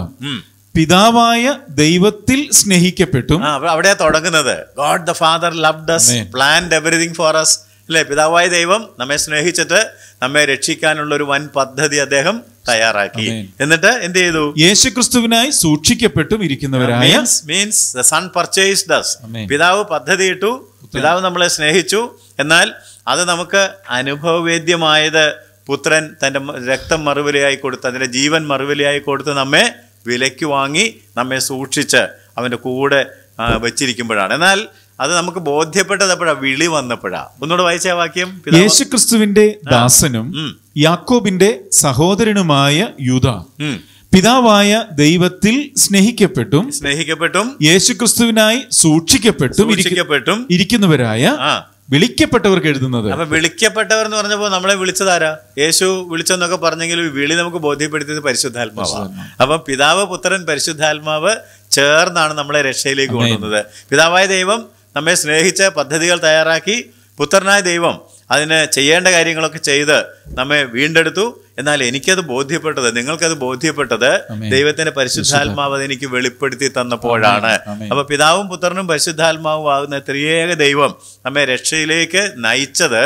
Speaker 2: പിതാവായ ദൈവത്തിൽ സ്നേഹിക്കപ്പെട്ടും
Speaker 1: അവിടെ തുടങ്ങുന്നത് God the Father love us planned everything for us അല്ലേ പിതാവായ ദൈവം നമ്മെ സ്നേഹിച്ചിട്ട് നമ്മെ രക്ഷിക്കാനുള്ള ഒരു വൻ പദ്ധതി അദ്ദേഹം തയ്യാറാക്കി എന്നിട്ട് എന്ത് ചെയ്തു
Speaker 2: യേശുക്രിസ്തുവിനായി സൂക്ഷിക്കപ്പെട്ടും ഇരിക്കുന്നവരായ
Speaker 1: means the Son purchased us പിതാവ് പദ്ധതിയിട്ടു പിതാവ് നമ്മളെ സ്നേഹിച്ചു എന്നാൽ അത് നമുക്ക് അനുഭവവേദ്യമായത് പുത്രൻ തൻ്റെ രക്തം മറുവിലയായി കൊടുത്ത് അതിൻ്റെ ജീവൻ മറുവിലയായി കൊടുത്ത് നമ്മെ വിലയ്ക്ക് വാങ്ങി നമ്മെ സൂക്ഷിച്ച് അവൻ്റെ കൂടെ വെച്ചിരിക്കുമ്പോഴാണ് എന്നാൽ അത് നമുക്ക് ബോധ്യപ്പെട്ടത് എപ്പോഴാണ് വിളി വന്നപ്പോഴാണ് ഒന്നുകൂടെ വായിച്ച വാക്യം
Speaker 2: യേശുക്രിസ്തുവിന്റെ ദാസനും യാക്കോബിന്റെ സഹോദരനുമായ യുധ പിതാവായ ദൈവത്തിൽ സ്നേഹിക്കപ്പെട്ടും
Speaker 1: സ്നേഹിക്കപ്പെട്ടും
Speaker 2: യേശുക്രിസ്തുവിനായി സൂക്ഷിക്കപ്പെട്ടും ഇരിക്കപ്പെട്ടും ഇരിക്കുന്നവരായ വിളിക്കപ്പെട്ടവർക്ക് എഴുതുന്നത് അപ്പൊ
Speaker 1: വിളിക്കപ്പെട്ടവർ എന്ന് പറഞ്ഞപ്പോൾ നമ്മളെ വിളിച്ചതാരാ യേശു വിളിച്ചെന്നൊക്കെ പറഞ്ഞെങ്കിലും വിളി നമുക്ക് ബോധ്യപ്പെടുത്തിയത് പരിശുദ്ധാത്മാവാണ് അപ്പൊ പിതാവ് പുത്രൻ പരിശുദ്ധാത്മാവ് ചേർന്നാണ് നമ്മളെ രക്ഷയിലേക്ക് കൊണ്ടുവന്നത് പിതാവായ ദൈവം നമ്മെ സ്നേഹിച്ച് പദ്ധതികൾ തയ്യാറാക്കി പുത്രനായ ദൈവം അതിന് ചെയ്യേണ്ട കാര്യങ്ങളൊക്കെ ചെയ്ത് നമ്മെ വീണ്ടെടുത്തു എന്നാൽ എനിക്കത് ബോധ്യപ്പെട്ടത് നിങ്ങൾക്കത് ബോധ്യപ്പെട്ടത് ദൈവത്തിന്റെ പരിശുദ്ധാത്മാവ് എനിക്ക് വെളിപ്പെടുത്തി തന്നപ്പോഴാണ് അപ്പൊ പിതാവും പുത്രനും പരിശുദ്ധാത്മാവും ആകുന്ന ത്രിയേക ദൈവം നമ്മെ രക്ഷയിലേക്ക് നയിച്ചത്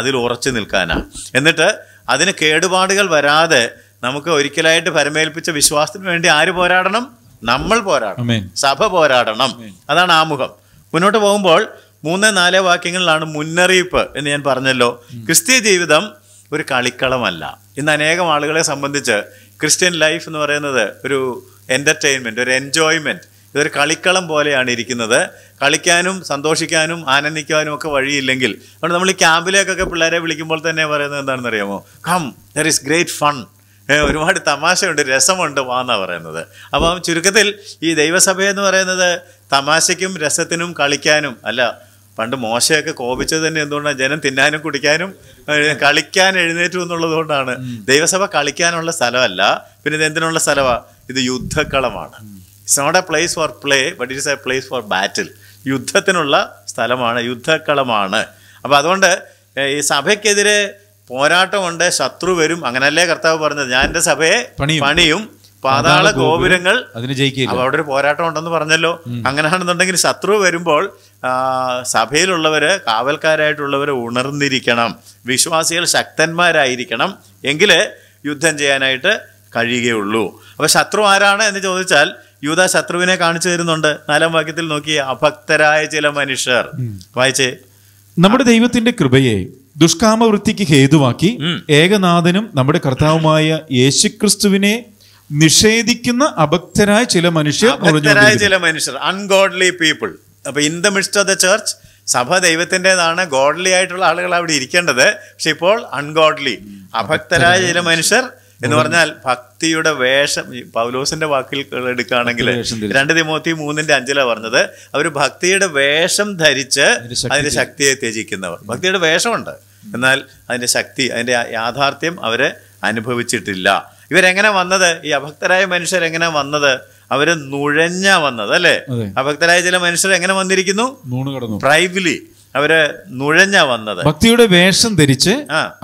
Speaker 1: അതിൽ ഉറച്ചു നിൽക്കാനാണ് എന്നിട്ട് അതിന് കേടുപാടുകൾ വരാതെ നമുക്ക് ഒരിക്കലായിട്ട് പരമേൽപ്പിച്ച വിശ്വാസത്തിന് വേണ്ടി ആര് പോരാടണം നമ്മൾ പോരാടണം സഭ പോരാടണം അതാണ് ആമുഖം മുന്നോട്ട് പോകുമ്പോൾ മൂന്ന് നാല് വാക്യങ്ങളിലാണ് മുന്നറിയിപ്പ് എന്ന് ഞാൻ പറഞ്ഞല്ലോ ക്രിസ്തീയ ജീവിതം ഒരു കളിക്കളമല്ല ഇന്ന് അനേകം ആളുകളെ സംബന്ധിച്ച് ക്രിസ്ത്യൻ ലൈഫ് എന്ന് പറയുന്നത് ഒരു എൻ്റർടൈൻമെൻറ്റ് ഒരു എൻജോയ്മെൻറ്റ് ഇതൊരു കളിക്കളം പോലെയാണ് ഇരിക്കുന്നത് കളിക്കാനും സന്തോഷിക്കാനും ആനന്ദിക്കാനും ഒക്കെ വഴിയില്ലെങ്കിൽ അതുകൊണ്ട് നമ്മൾ ഈ ക്യാമ്പിലേക്കൊക്കെ പിള്ളേരെ വിളിക്കുമ്പോൾ തന്നെ പറയുന്നത് എന്താണെന്ന് അറിയാമോ come there is great fun ഒരുപാട് തമാശയുണ്ട് രസമുണ്ട് വാന്നാണ് പറയുന്നത് അപ്പം ചുരുക്കത്തിൽ ഈ ദൈവസഭ എന്ന് പറയുന്നത് തമാശയ്ക്കും രസത്തിനും കളിക്കാനും അല്ല പണ്ട് മോശയൊക്കെ കോപിച്ചത് തന്നെ എന്തുകൊണ്ടാണ് ജനം തിന്നാനും കുടിക്കാനും കളിക്കാൻ എഴുന്നേറ്റു എന്നുള്ളത് കൊണ്ടാണ് ദൈവസഭ കളിക്കാനുള്ള സ്ഥലമല്ല പിന്നെ ഇത് എന്തിനുള്ള സ്ഥലമാണ് ഇത് യുദ്ധക്കളമാണ് it's not a place for play but it's a place for battle യുദ്ധത്തിനുള്ള സ്ഥലമാണ് യുദ്ധക്കളമാണ് അപ്പോൾ അതുകൊണ്ട് ഈ സഭയ്ക്കെതിരെ പോരാട്ടമുണ്ട് ശത്രു വരും അങ്ങനല്ലേ കർത്താവ് പറഞ്ഞത് ഞാൻ എന്റെ സഭയെ പണിയും പാതാള ഗോപുരങ്ങൾ അതിന് ജയിക്കില്ല അവിടെ ഒരു പോരാട്ടം ഉണ്ടെന്ന് പറഞ്ഞല്ലോ അങ്ങനെയാണെന്നുണ്ടെങ്കിൽ ശത്രു വരുമ്പോൾ സഭയിലുള്ളവര് കാവൽക്കാരായിട്ടുള്ളവര് ഉണർന്നിരിക്കണം വിശ്വാസികൾ ശക്തന്മാരായിരിക്കണം എങ്കില് യുദ്ധം ചെയ്യാനായിട്ട് കഴിയുകയുള്ളൂ അപ്പൊ ശത്രു ആരാണ് എന്ന് ചോദിച്ചാൽ യൂത ശത്രുവിനെ കാണിച്ചു തരുന്നുണ്ട് നാലാം വാക്യത്തിൽ നോക്കി അഭക്തരായ ചില മനുഷ്യർ വായിച്ചേ
Speaker 2: നമ്മുടെ ദൈവത്തിന്റെ കൃപയെ ദുഷ്കാമവൃത്തിക്ക് ഹേതുവാക്കി ഏകനാഥനും നമ്മുടെ കർത്താവുമായ യേശുക്രിസ്തുവിനെ നിഷേധിക്കുന്ന അഭക്തരായ ചില മനുഷ്യർ ചില
Speaker 1: മനുഷ്യർ അൺഗോഡ്ലി പീപ്പിൾ അപ്പൊ in the midst of the church സഭ ദൈവത്തിൻ്റെതാണ് ഗോഡ്ലി ആയിട്ടുള്ള ആളുകൾ അവിടെ ഇരിക്കേണ്ടത് പക്ഷെ ഇപ്പോൾ അൺഗോഡ്ലി അഭക്തരായ ചില മനുഷ്യർ എന്ന് പറഞ്ഞാൽ ഭക്തിയുടെ വേഷം പൗലോസിന്റെ വാക്കിൽ എടുക്കുകയാണെങ്കിൽ രണ്ട് തിമോത്തി മൂന്നിന്റെ അഞ്ചിലാണ് പറഞ്ഞത് അവർ ഭക്തിയുടെ വേഷം ധരിച്ച് അതിന്റെ ശക്തിയെ ത്യജിക്കുന്നവർ ഭക്തിയുടെ വേഷമുണ്ട് എന്നാൽ അതിൻ്റെ ശക്തി അതിൻ്റെ യാഥാർത്ഥ്യം അവർ അനുഭവിച്ചിട്ടില്ല ഇവരെങ്ങനെ വന്നത് ഈ അഭക്തരായ മനുഷ്യരെങ്ങനെ വന്നത് അവര് നുഴഞ്ഞ വന്നത് അല്ലേ അഭക്തരായ ചില മനുഷ്യർ എങ്ങനെ വന്നിരിക്കുന്നു പ്രൈവലി അവര് നുഴഞ്ഞ വന്നത്
Speaker 2: ഭക്തിയുടെ വേഷം ധരിച്ച്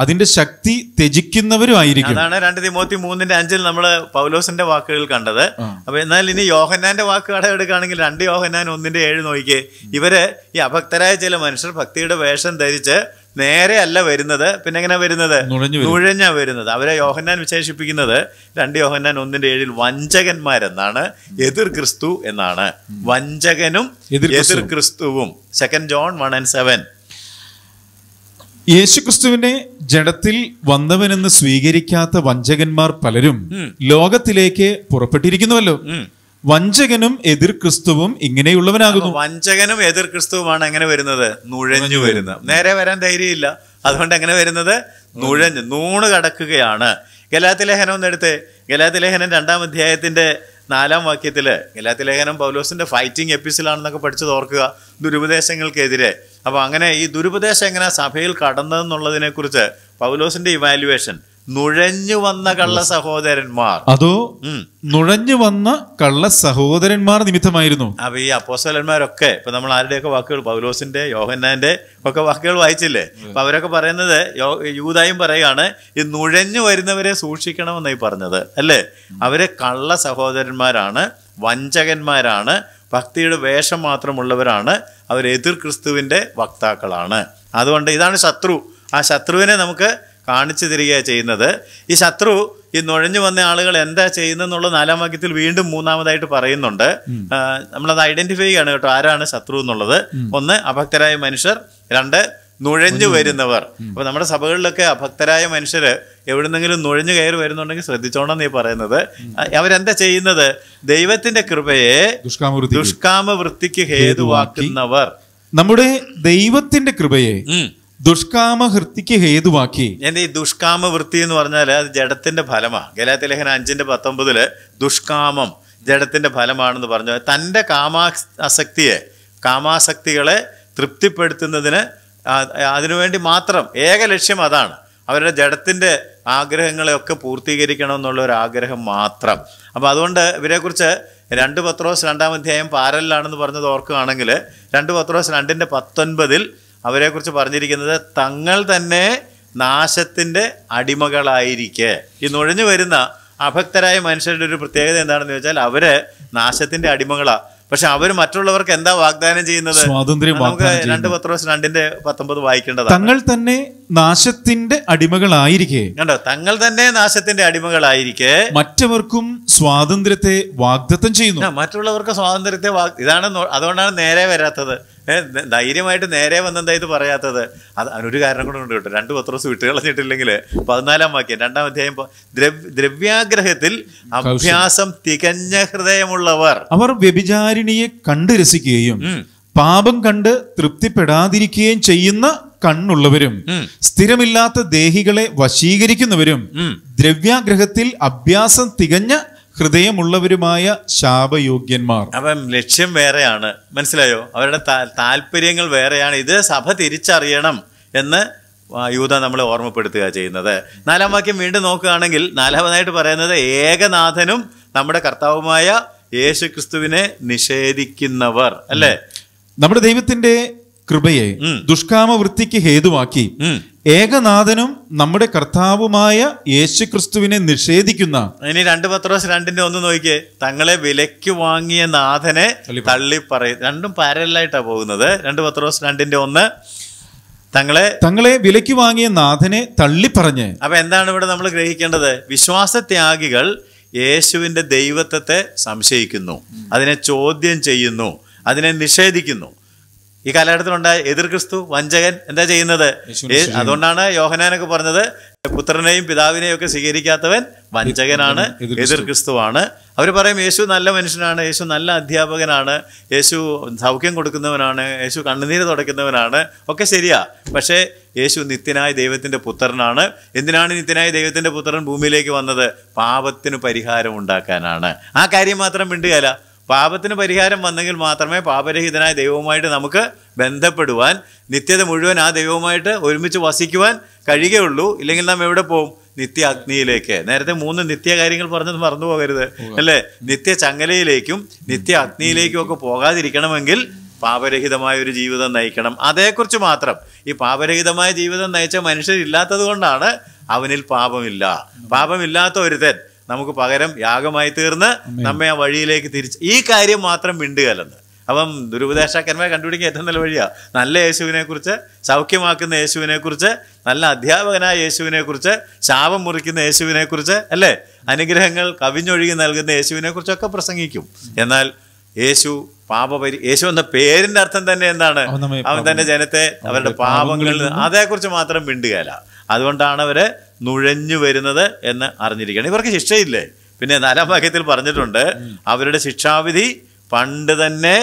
Speaker 2: അതിന്റെ ശക്തി ത്യജിക്കുന്നവരും ആയിരിക്കും അതാണ്
Speaker 1: രണ്ട് തിമോത്തി മൂന്നിന്റെ അഞ്ചിൽ നമ്മൾ പൗലോസിന്റെ വാക്കുകൾ കണ്ടത് അപ്പൊ എന്നാൽ ഇനി യോഹന്നാന്റെ വാക്കുകൾ എടുക്കുകയാണെങ്കിൽ രണ്ട് യോഹന്നാൻ ഒന്നിന്റെ ഏഴ് നോക്കിയേ ഇവര് ഈ അഭക്തരായ ചില മനുഷ്യർ ഭക്തിയുടെ വേഷം ധരിച്ച് നേരെ അല്ല വരുന്നത് പിന്നെ എങ്ങനെ വരുന്നത് നുഴഞ്ഞ വരുന്നത് അവരെ യോഹന്നാൻ വിശേഷിപ്പിക്കുന്നത് രണ്ട് യോഹന്നാൻ ഒന്നിന്റെ ഏഴിൽ വഞ്ചകന്മാരെന്നാണ് എതിർ ക്രിസ്തു എന്നാണ് വഞ്ചകനും എതിർ ക്രിസ്തുവും second John one and seven
Speaker 2: യേശുക്രിസ്തുവിനെ ജഡത്തിൽ വന്നവനെന്ന് സ്വീകരിക്കാത്ത വഞ്ചകന്മാർ പലരും ലോകത്തിലേക്ക് പുറപ്പെട്ടിരിക്കുന്നുവല്ലോ വഞ്ചകനും എതിർ ക്രിസ്തുവും ഇങ്ങനെയുള്ളവനാകുന്നു
Speaker 1: വഞ്ചകനും എതിർ ക്രിസ്തുവുമാണ് എങ്ങനെ വരുന്നത് നുഴഞ്ഞു വരുന്നത് നേരെ വരാൻ ധൈര്യമില്ല അതുകൊണ്ട് എങ്ങനെ വരുന്നത് നുഴഞ്ഞ് നൂണ് കടക്കുകയാണ് ഗലാത്തി ലേഖനം ഒന്നെടുത്ത് ഗലാത്തി ലേഖനം രണ്ടാം അധ്യായത്തിന്റെ നാലാം വാക്യത്തിൽ ഗലാത്തി ലേഖനം പൗലോസിന്റെ ഫൈറ്റിംഗ് എപ്പിസിലാണെന്നൊക്കെ പഠിച്ചത് ഓർക്കുക ദുരുപദേശങ്ങൾക്കെതിരെ അപ്പോൾ അങ്ങനെ ഈ ദുരുപദേശം എങ്ങനെ സഭയിൽ കടന്നതെന്നുള്ളതിനെക്കുറിച്ച് പൗലോസിന്റെ ഇവാലുവേഷൻ നുഴഞ്ഞു വന്ന കള്ള സഹോദരന്മാർ
Speaker 2: അതോ നുഴഞ്ഞു വന്ന കള്ള സഹോദരന്മാർ നിമിത്തമായിരുന്നു
Speaker 1: അപ്പൊ ഈ അപ്പോസ്തലന്മാരൊക്കെ ഇപ്പൊ നമ്മൾ ആരുടെയൊക്കെ വാക്കുകൾ പൗലോസിന്റെ യോഹന്നാന്റെ ഒക്കെ വാക്കുകൾ വായിച്ചില്ലേ അപ്പൊ അവരൊക്കെ പറയുന്നത് യൂതായും പറയുകയാണ് ഈ നുഴഞ്ഞു വരുന്നവരെ സൂക്ഷിക്കണമെന്നായി പറഞ്ഞത് അല്ലേ mm. അവരെ കള്ള സഹോദരന്മാരാണ് വഞ്ചകന്മാരാണ് ഭക്തിയുടെ വേഷം മാത്രമുള്ളവരാണ് അവർ എതിർ ക്രിസ്തുവിന്റെ വക്താക്കളാണ് അതുകൊണ്ട് ഇതാണ് ശത്രു ആ ശത്രുവിനെ നമുക്ക് കാണിച്ചു തരികയാണ് ചെയ്യുന്നത് ഈ ശത്രു ഈ നുഴഞ്ഞു വന്ന ആളുകൾ എന്താ ചെയ്യുന്നെന്നുള്ള നാലാം വാക്യത്തിൽ വീണ്ടും മൂന്നാമതായിട്ട് പറയുന്നുണ്ട് നമ്മളത് ഐഡന്റിഫൈ ചെയ്യാണ് കേട്ടോ ആരാണ് ശത്രു എന്നുള്ളത് ഒന്ന് അഭക്തരായ മനുഷ്യർ രണ്ട് നുഴഞ്ഞു വരുന്നവർ അപ്പൊ നമ്മുടെ സഭകളിലൊക്കെ അഭക്തരായ മനുഷ്യർ എവിടുന്നെങ്കിലും നുഴഞ്ഞു കയറി വരുന്നുണ്ടെങ്കിൽ ശ്രദ്ധിച്ചോണം നീ പറയുന്നത് അവരെന്താ ചെയ്യുന്നത് ദൈവത്തിന്റെ കൃപയെ ദുഷ്കാമവൃത്തിക്ക് ഹേതുവാക്കുന്നവർ നമ്മുടെ ദൈവത്തിന്റെ കൃപയെ
Speaker 2: ദുഷ്കാമ വൃത്തിക്ക് ഹേതുവാക്കി
Speaker 1: ഈ ദുഷ്കാമ വൃത്തി എന്ന് പറഞ്ഞാൽ അത് ജഡത്തിന്റെ ഫലമാണ് ഗലാത്തി ലേഖന അഞ്ചിന്റെ പത്തൊമ്പതില് ദുഷ്കാമം ജഡത്തിന്റെ ഫലമാണെന്ന് പറഞ്ഞു തൻ്റെ കാമാ ആസക്തിയെ കാമാസക്തികളെ തൃപ്തിപ്പെടുത്തുന്നതിന് അതിനുവേണ്ടി മാത്രം ഏക ലക്ഷ്യം അതാണ് അവരുടെ ജഡത്തിന്റെ ആഗ്രഹങ്ങളെയൊക്കെ പൂർത്തീകരിക്കണം എന്നുള്ള ഒരു ആഗ്രഹം മാത്രം അപ്പോൾ അതുകൊണ്ട് ഇവരെക്കുറിച്ച് രണ്ട് പത്രോസ് രണ്ടാം അധ്യായം പാരലിലാണെന്ന് പറഞ്ഞത് ഓർക്കുകയാണെങ്കിൽ രണ്ട് പത്രോസ് രണ്ടിൻ്റെ പത്തൊൻപതിൽ അവരെക്കുറിച്ച് പറഞ്ഞിരിക്കുന്നത് തങ്ങൾ തന്നെ നാശത്തിൻ്റെ അടിമകളായിരിക്കെ ഈ നുഴഞ്ഞു വരുന്ന അഭക്തരായ മനുഷ്യരുടെ ഒരു പ്രത്യേകത എന്താണെന്ന് ചോദിച്ചാൽ അവര് നാശത്തിന്റെ അടിമകളാണ് പക്ഷെ അവർ മറ്റുള്ളവർക്ക് എന്താ വാഗ്ദാനം ചെയ്യുന്നത് സ്വാതന്ത്ര്യം രണ്ട് പത്ത് ദിവസം രണ്ടിന്റെ പത്തൊമ്പത് വായിക്കേണ്ടത് തങ്ങൾ
Speaker 2: തന്നെ നാശത്തിന്റെ അടിമകളായിരിക്കെ
Speaker 1: കണ്ടോ തങ്ങൾ തന്നെ നാശത്തിന്റെ അടിമകളായിരിക്കെ മറ്റവർക്കും സ്വാതന്ത്ര്യത്തെ വാഗ്ദത്തം ചെയ്യുന്നു മറ്റുള്ളവർക്ക് സ്വാതന്ത്ര്യത്തെ ഇതാണ് അതുകൊണ്ടാണ് നേരെ വരാത്തത് ധൈര്യമായിട്ട് നേരെ വന്നെന്താ ഇത് പറയാത്തത് അത് ഒരു കാരണം കൂടെ ഉണ്ട് കേട്ടോ രണ്ട് പത്ര ദിവസം വിട്ട് കളഞ്ഞിട്ടില്ലെങ്കിൽ പതിനാലാം വാക്യം രണ്ടാം അധ്യായം ദ്രവ്യാഗ്രഹത്തിൽ അഭ്യാസം തികഞ്ഞ ഹൃദയമുള്ളവർ
Speaker 2: അവർ വ്യഭിചാരിണിയെ കണ്ടു രസിക്കുകയും പാപം കണ്ട് തൃപ്തിപ്പെടാതിരിക്കുകയും ചെയ്യുന്ന കണ്ണുള്ളവരും സ്ഥിരമില്ലാത്ത ദേഹികളെ വശീകരിക്കുന്നവരും ദ്രവ്യാഗ്രഹത്തിൽ അഭ്യാസം തികഞ്ഞ ഹൃദയമുള്ളവരുമായ ശാപയോഗ്യന്മാർ
Speaker 1: അപ്പം ലക്ഷ്യം വേറെയാണ് മനസ്സിലായോ അവരുടെ താല്പര്യങ്ങൾ വേറെയാണ് ഇത് സഭ തിരിച്ചറിയണം എന്ന് യൂത നമ്മളെ ഓർമ്മപ്പെടുത്തുക ചെയ്യുന്നത് നാലാം വാക്യം വീണ്ടും നോക്കുകയാണെങ്കിൽ നാലാമതായിട്ട് പറയുന്നത് ഏകനാഥനും നമ്മുടെ കർത്താവുമായ യേശു ക്രിസ്തുവിനെ നിഷേധിക്കുന്നവർ അല്ലേ
Speaker 2: നമ്മുടെ ദൈവത്തിന്റെ കൃപയെ ദുഷ്കാമവൃത്തിക്ക് ഹേതുവാക്കി ഏകനാഥനും നമ്മുടെ കർത്താവുമായ യേശു ക്രിസ്തുവിനെ നിഷേധിക്കുന്ന
Speaker 1: ഇനി രണ്ട് പത്രോസ് രണ്ടിന്റെ ഒന്ന് നോക്കിയേ തങ്ങളെ വിലയ്ക്ക് വാങ്ങിയ നാഥനെ തള്ളി പറയും രണ്ടും പാരലായിട്ടാ പോകുന്നത് രണ്ട് പത്രോസ് രണ്ടിന്റെ ഒന്ന് തങ്ങളെ
Speaker 2: തങ്ങളെ വിലയ്ക്ക് വാങ്ങിയ നാഥനെ പറഞ്ഞ്
Speaker 1: അപ്പൊ എന്താണ് ഇവിടെ നമ്മൾ ഗ്രഹിക്കേണ്ടത് വിശ്വാസത്യാഗികൾ യേശുവിന്റെ ദൈവത്വത്തെ സംശയിക്കുന്നു അതിനെ ചോദ്യം ചെയ്യുന്നു അതിനെ നിഷേധിക്കുന്നു ഈ കാലഘട്ടത്തിലുണ്ടായ എതിർ ക്രിസ്തു വഞ്ചകൻ എന്താ ചെയ്യുന്നത് അതുകൊണ്ടാണ് യോഹനാനൊക്കെ പറഞ്ഞത് പുത്രനെയും പിതാവിനെയും ഒക്കെ സ്വീകരിക്കാത്തവൻ വഞ്ചകനാണ് എതിർ ക്രിസ്തുവാണ് അവർ പറയും യേശു നല്ല മനുഷ്യനാണ് യേശു നല്ല അധ്യാപകനാണ് യേശു സൗഖ്യം കൊടുക്കുന്നവനാണ് യേശു കണ്ണുനീര് തുടയ്ക്കുന്നവനാണ് ഒക്കെ ശരിയാ പക്ഷേ യേശു നിത്യനായ ദൈവത്തിൻ്റെ പുത്രനാണ് എന്തിനാണ് നിത്യനായ ദൈവത്തിൻ്റെ പുത്രൻ ഭൂമിയിലേക്ക് വന്നത് പാപത്തിന് പരിഹാരം ഉണ്ടാക്കാനാണ് ആ കാര്യം മാത്രം മിണ്ടുകയല്ല പാപത്തിന് പരിഹാരം വന്നെങ്കിൽ മാത്രമേ പാപരഹിതനായ ദൈവവുമായിട്ട് നമുക്ക് ബന്ധപ്പെടുവാൻ നിത്യത മുഴുവൻ ആ ദൈവവുമായിട്ട് ഒരുമിച്ച് വസിക്കുവാൻ കഴിയുകയുള്ളൂ ഇല്ലെങ്കിൽ നാം എവിടെ പോകും നിത്യ അഗ്നിയിലേക്ക് നേരത്തെ മൂന്ന് നിത്യ കാര്യങ്ങൾ പറഞ്ഞത് മറന്നു പോകരുത് അല്ലേ നിത്യ ചങ്ങലയിലേക്കും നിത്യ അഗ്നിയിലേക്കും ഒക്കെ പോകാതിരിക്കണമെങ്കിൽ പാപരഹിതമായ ഒരു ജീവിതം നയിക്കണം അതേക്കുറിച്ച് മാത്രം ഈ പാപരഹിതമായ ജീവിതം നയിച്ച മനുഷ്യരില്ലാത്തത് കൊണ്ടാണ് അവനിൽ പാപമില്ല പാപമില്ലാത്ത ഒരുത്തൻ നമുക്ക് പകരം യാഗമായി തീർന്ന് നമ്മെ ആ വഴിയിലേക്ക് തിരിച്ച് ഈ കാര്യം മാത്രം മിണ്ടുകലെന്ന് അപ്പം ദുരുപദേശാക്കന്മാരെ കണ്ടുപിടിക്കാൻ ഏറ്റവും നല്ല വഴിയാണ് നല്ല യേശുവിനെക്കുറിച്ച് സൗഖ്യമാക്കുന്ന യേശുവിനെക്കുറിച്ച് നല്ല അധ്യാപകനായ യേശുവിനെക്കുറിച്ച് ശാപം മുറിക്കുന്ന യേശുവിനെക്കുറിച്ച് അല്ലേ അനുഗ്രഹങ്ങൾ കവിഞ്ഞൊഴുകി നൽകുന്ന യേശുവിനെക്കുറിച്ചൊക്കെ പ്രസംഗിക്കും എന്നാൽ യേശു പാപപരി യേശു എന്ന പേരിന്റെ അർത്ഥം തന്നെ എന്താണ് അവൻ തന്നെ ജനത്തെ അവരുടെ പാപങ്ങളിൽ അതേക്കുറിച്ച് മാത്രം മിണ്ടുകയല്ല അതുകൊണ്ടാണ് അവര് നുഴഞ്ഞു വരുന്നത് എന്ന് അറിഞ്ഞിരിക്കണം ഇവർക്ക് ശിക്ഷയില്ലേ പിന്നെ നാലാം വാക്യത്തിൽ പറഞ്ഞിട്ടുണ്ട് അവരുടെ ശിക്ഷാവിധി പണ്ട് തന്നെ